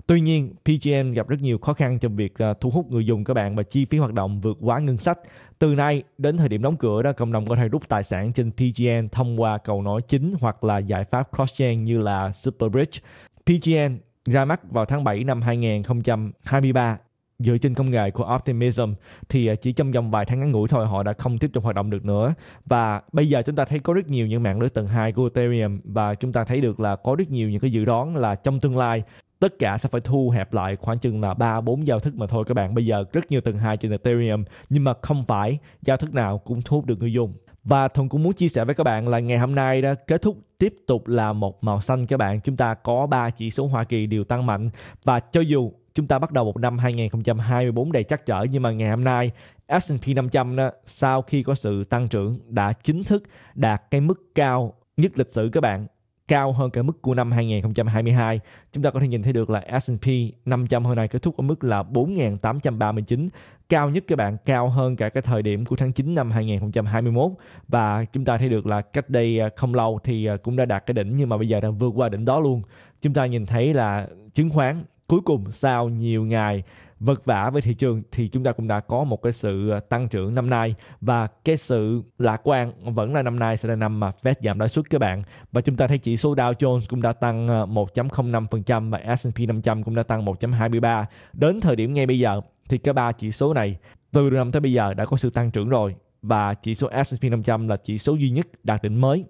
Tuy nhiên, PGM gặp rất nhiều khó khăn trong việc à, thu hút người dùng các bạn và chi phí hoạt động vượt quá ngân sách. Từ nay đến thời điểm đóng cửa đó, cộng đồng có thể rút tài sản trên PGM thông qua cầu nối chính hoặc là giải pháp cross-chain như là Superbridge. PGM ra mắt vào tháng 7 năm 2023 dựa trên công nghệ của Optimism thì à, chỉ trong vòng vài tháng ngắn ngủi thôi họ đã không tiếp tục hoạt động được nữa và bây giờ chúng ta thấy có rất nhiều những mạng lưới tầng 2 của Ethereum và chúng ta thấy được là có rất nhiều những cái dự đoán là trong tương lai tất cả sẽ phải thu hẹp lại khoảng chừng là ba bốn giao thức mà thôi các bạn bây giờ rất nhiều tầng hai trên Ethereum nhưng mà không phải giao thức nào cũng thu hút được người dùng và Thuận cũng muốn chia sẻ với các bạn là ngày hôm nay đó kết thúc tiếp tục là một màu xanh các bạn. Chúng ta có ba chỉ số Hoa Kỳ đều tăng mạnh và cho dù chúng ta bắt đầu một năm 2024 đầy chắc trở nhưng mà ngày hôm nay S&P 500 đó, sau khi có sự tăng trưởng đã chính thức đạt cái mức cao nhất lịch sử các bạn cao hơn cả mức của năm 2022. Chúng ta có thể nhìn thấy được là S&P 500 hôm nay kết thúc ở mức là 4.839, cao nhất các bạn, cao hơn cả cái thời điểm của tháng 9 năm 2021 và chúng ta thấy được là cách đây à, không lâu thì à, cũng đã đạt cái đỉnh nhưng mà bây giờ đang vượt qua đỉnh đó luôn. Chúng ta nhìn thấy là chứng khoán cuối cùng sau nhiều ngày vật vả với thị trường thì chúng ta cũng đã có một cái sự à, tăng trưởng năm nay và cái sự lạc quan vẫn là năm nay sẽ là năm mà Fed giảm lãi suất các bạn và chúng ta thấy chỉ số Dow Jones cũng đã tăng 1.05% à, và S&P 500 cũng đã tăng 1.23 đến thời điểm ngay bây giờ thì cả ba chỉ số này từ đầu năm tới bây giờ đã có sự tăng trưởng rồi và chỉ số S&P 500 là chỉ số duy nhất đạt đỉnh mới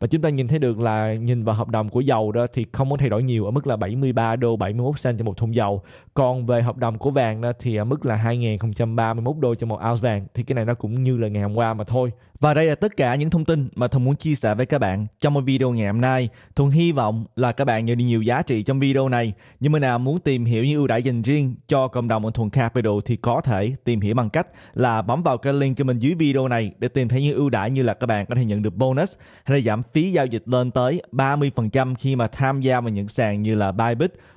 và chúng ta nhìn thấy được là nhìn vào hợp đồng của dầu đó thì không có thay đổi nhiều ở mức là 73 đô 71 cent cho một thùng dầu. Còn về hợp đồng của vàng đó thì ở mức là 2031 đô cho một ounce vàng thì cái này nó cũng như là ngày hôm qua mà thôi. Và đây là tất cả những thông tin mà Thuần muốn chia sẻ với các bạn trong video ngày hôm nay. Thuần hy vọng là các bạn nhận được nhiều giá trị trong video này. Nhưng mà nào muốn tìm hiểu những ưu đãi dành riêng cho cộng đồng ở Thuần Capital thì có thể tìm hiểu bằng cách là bấm vào cái link của mình dưới video này để tìm thấy những ưu đãi như là các bạn có thể nhận được bonus hay là giảm phí giao dịch lên tới 30% khi mà tham gia vào những sàn như là Bybit,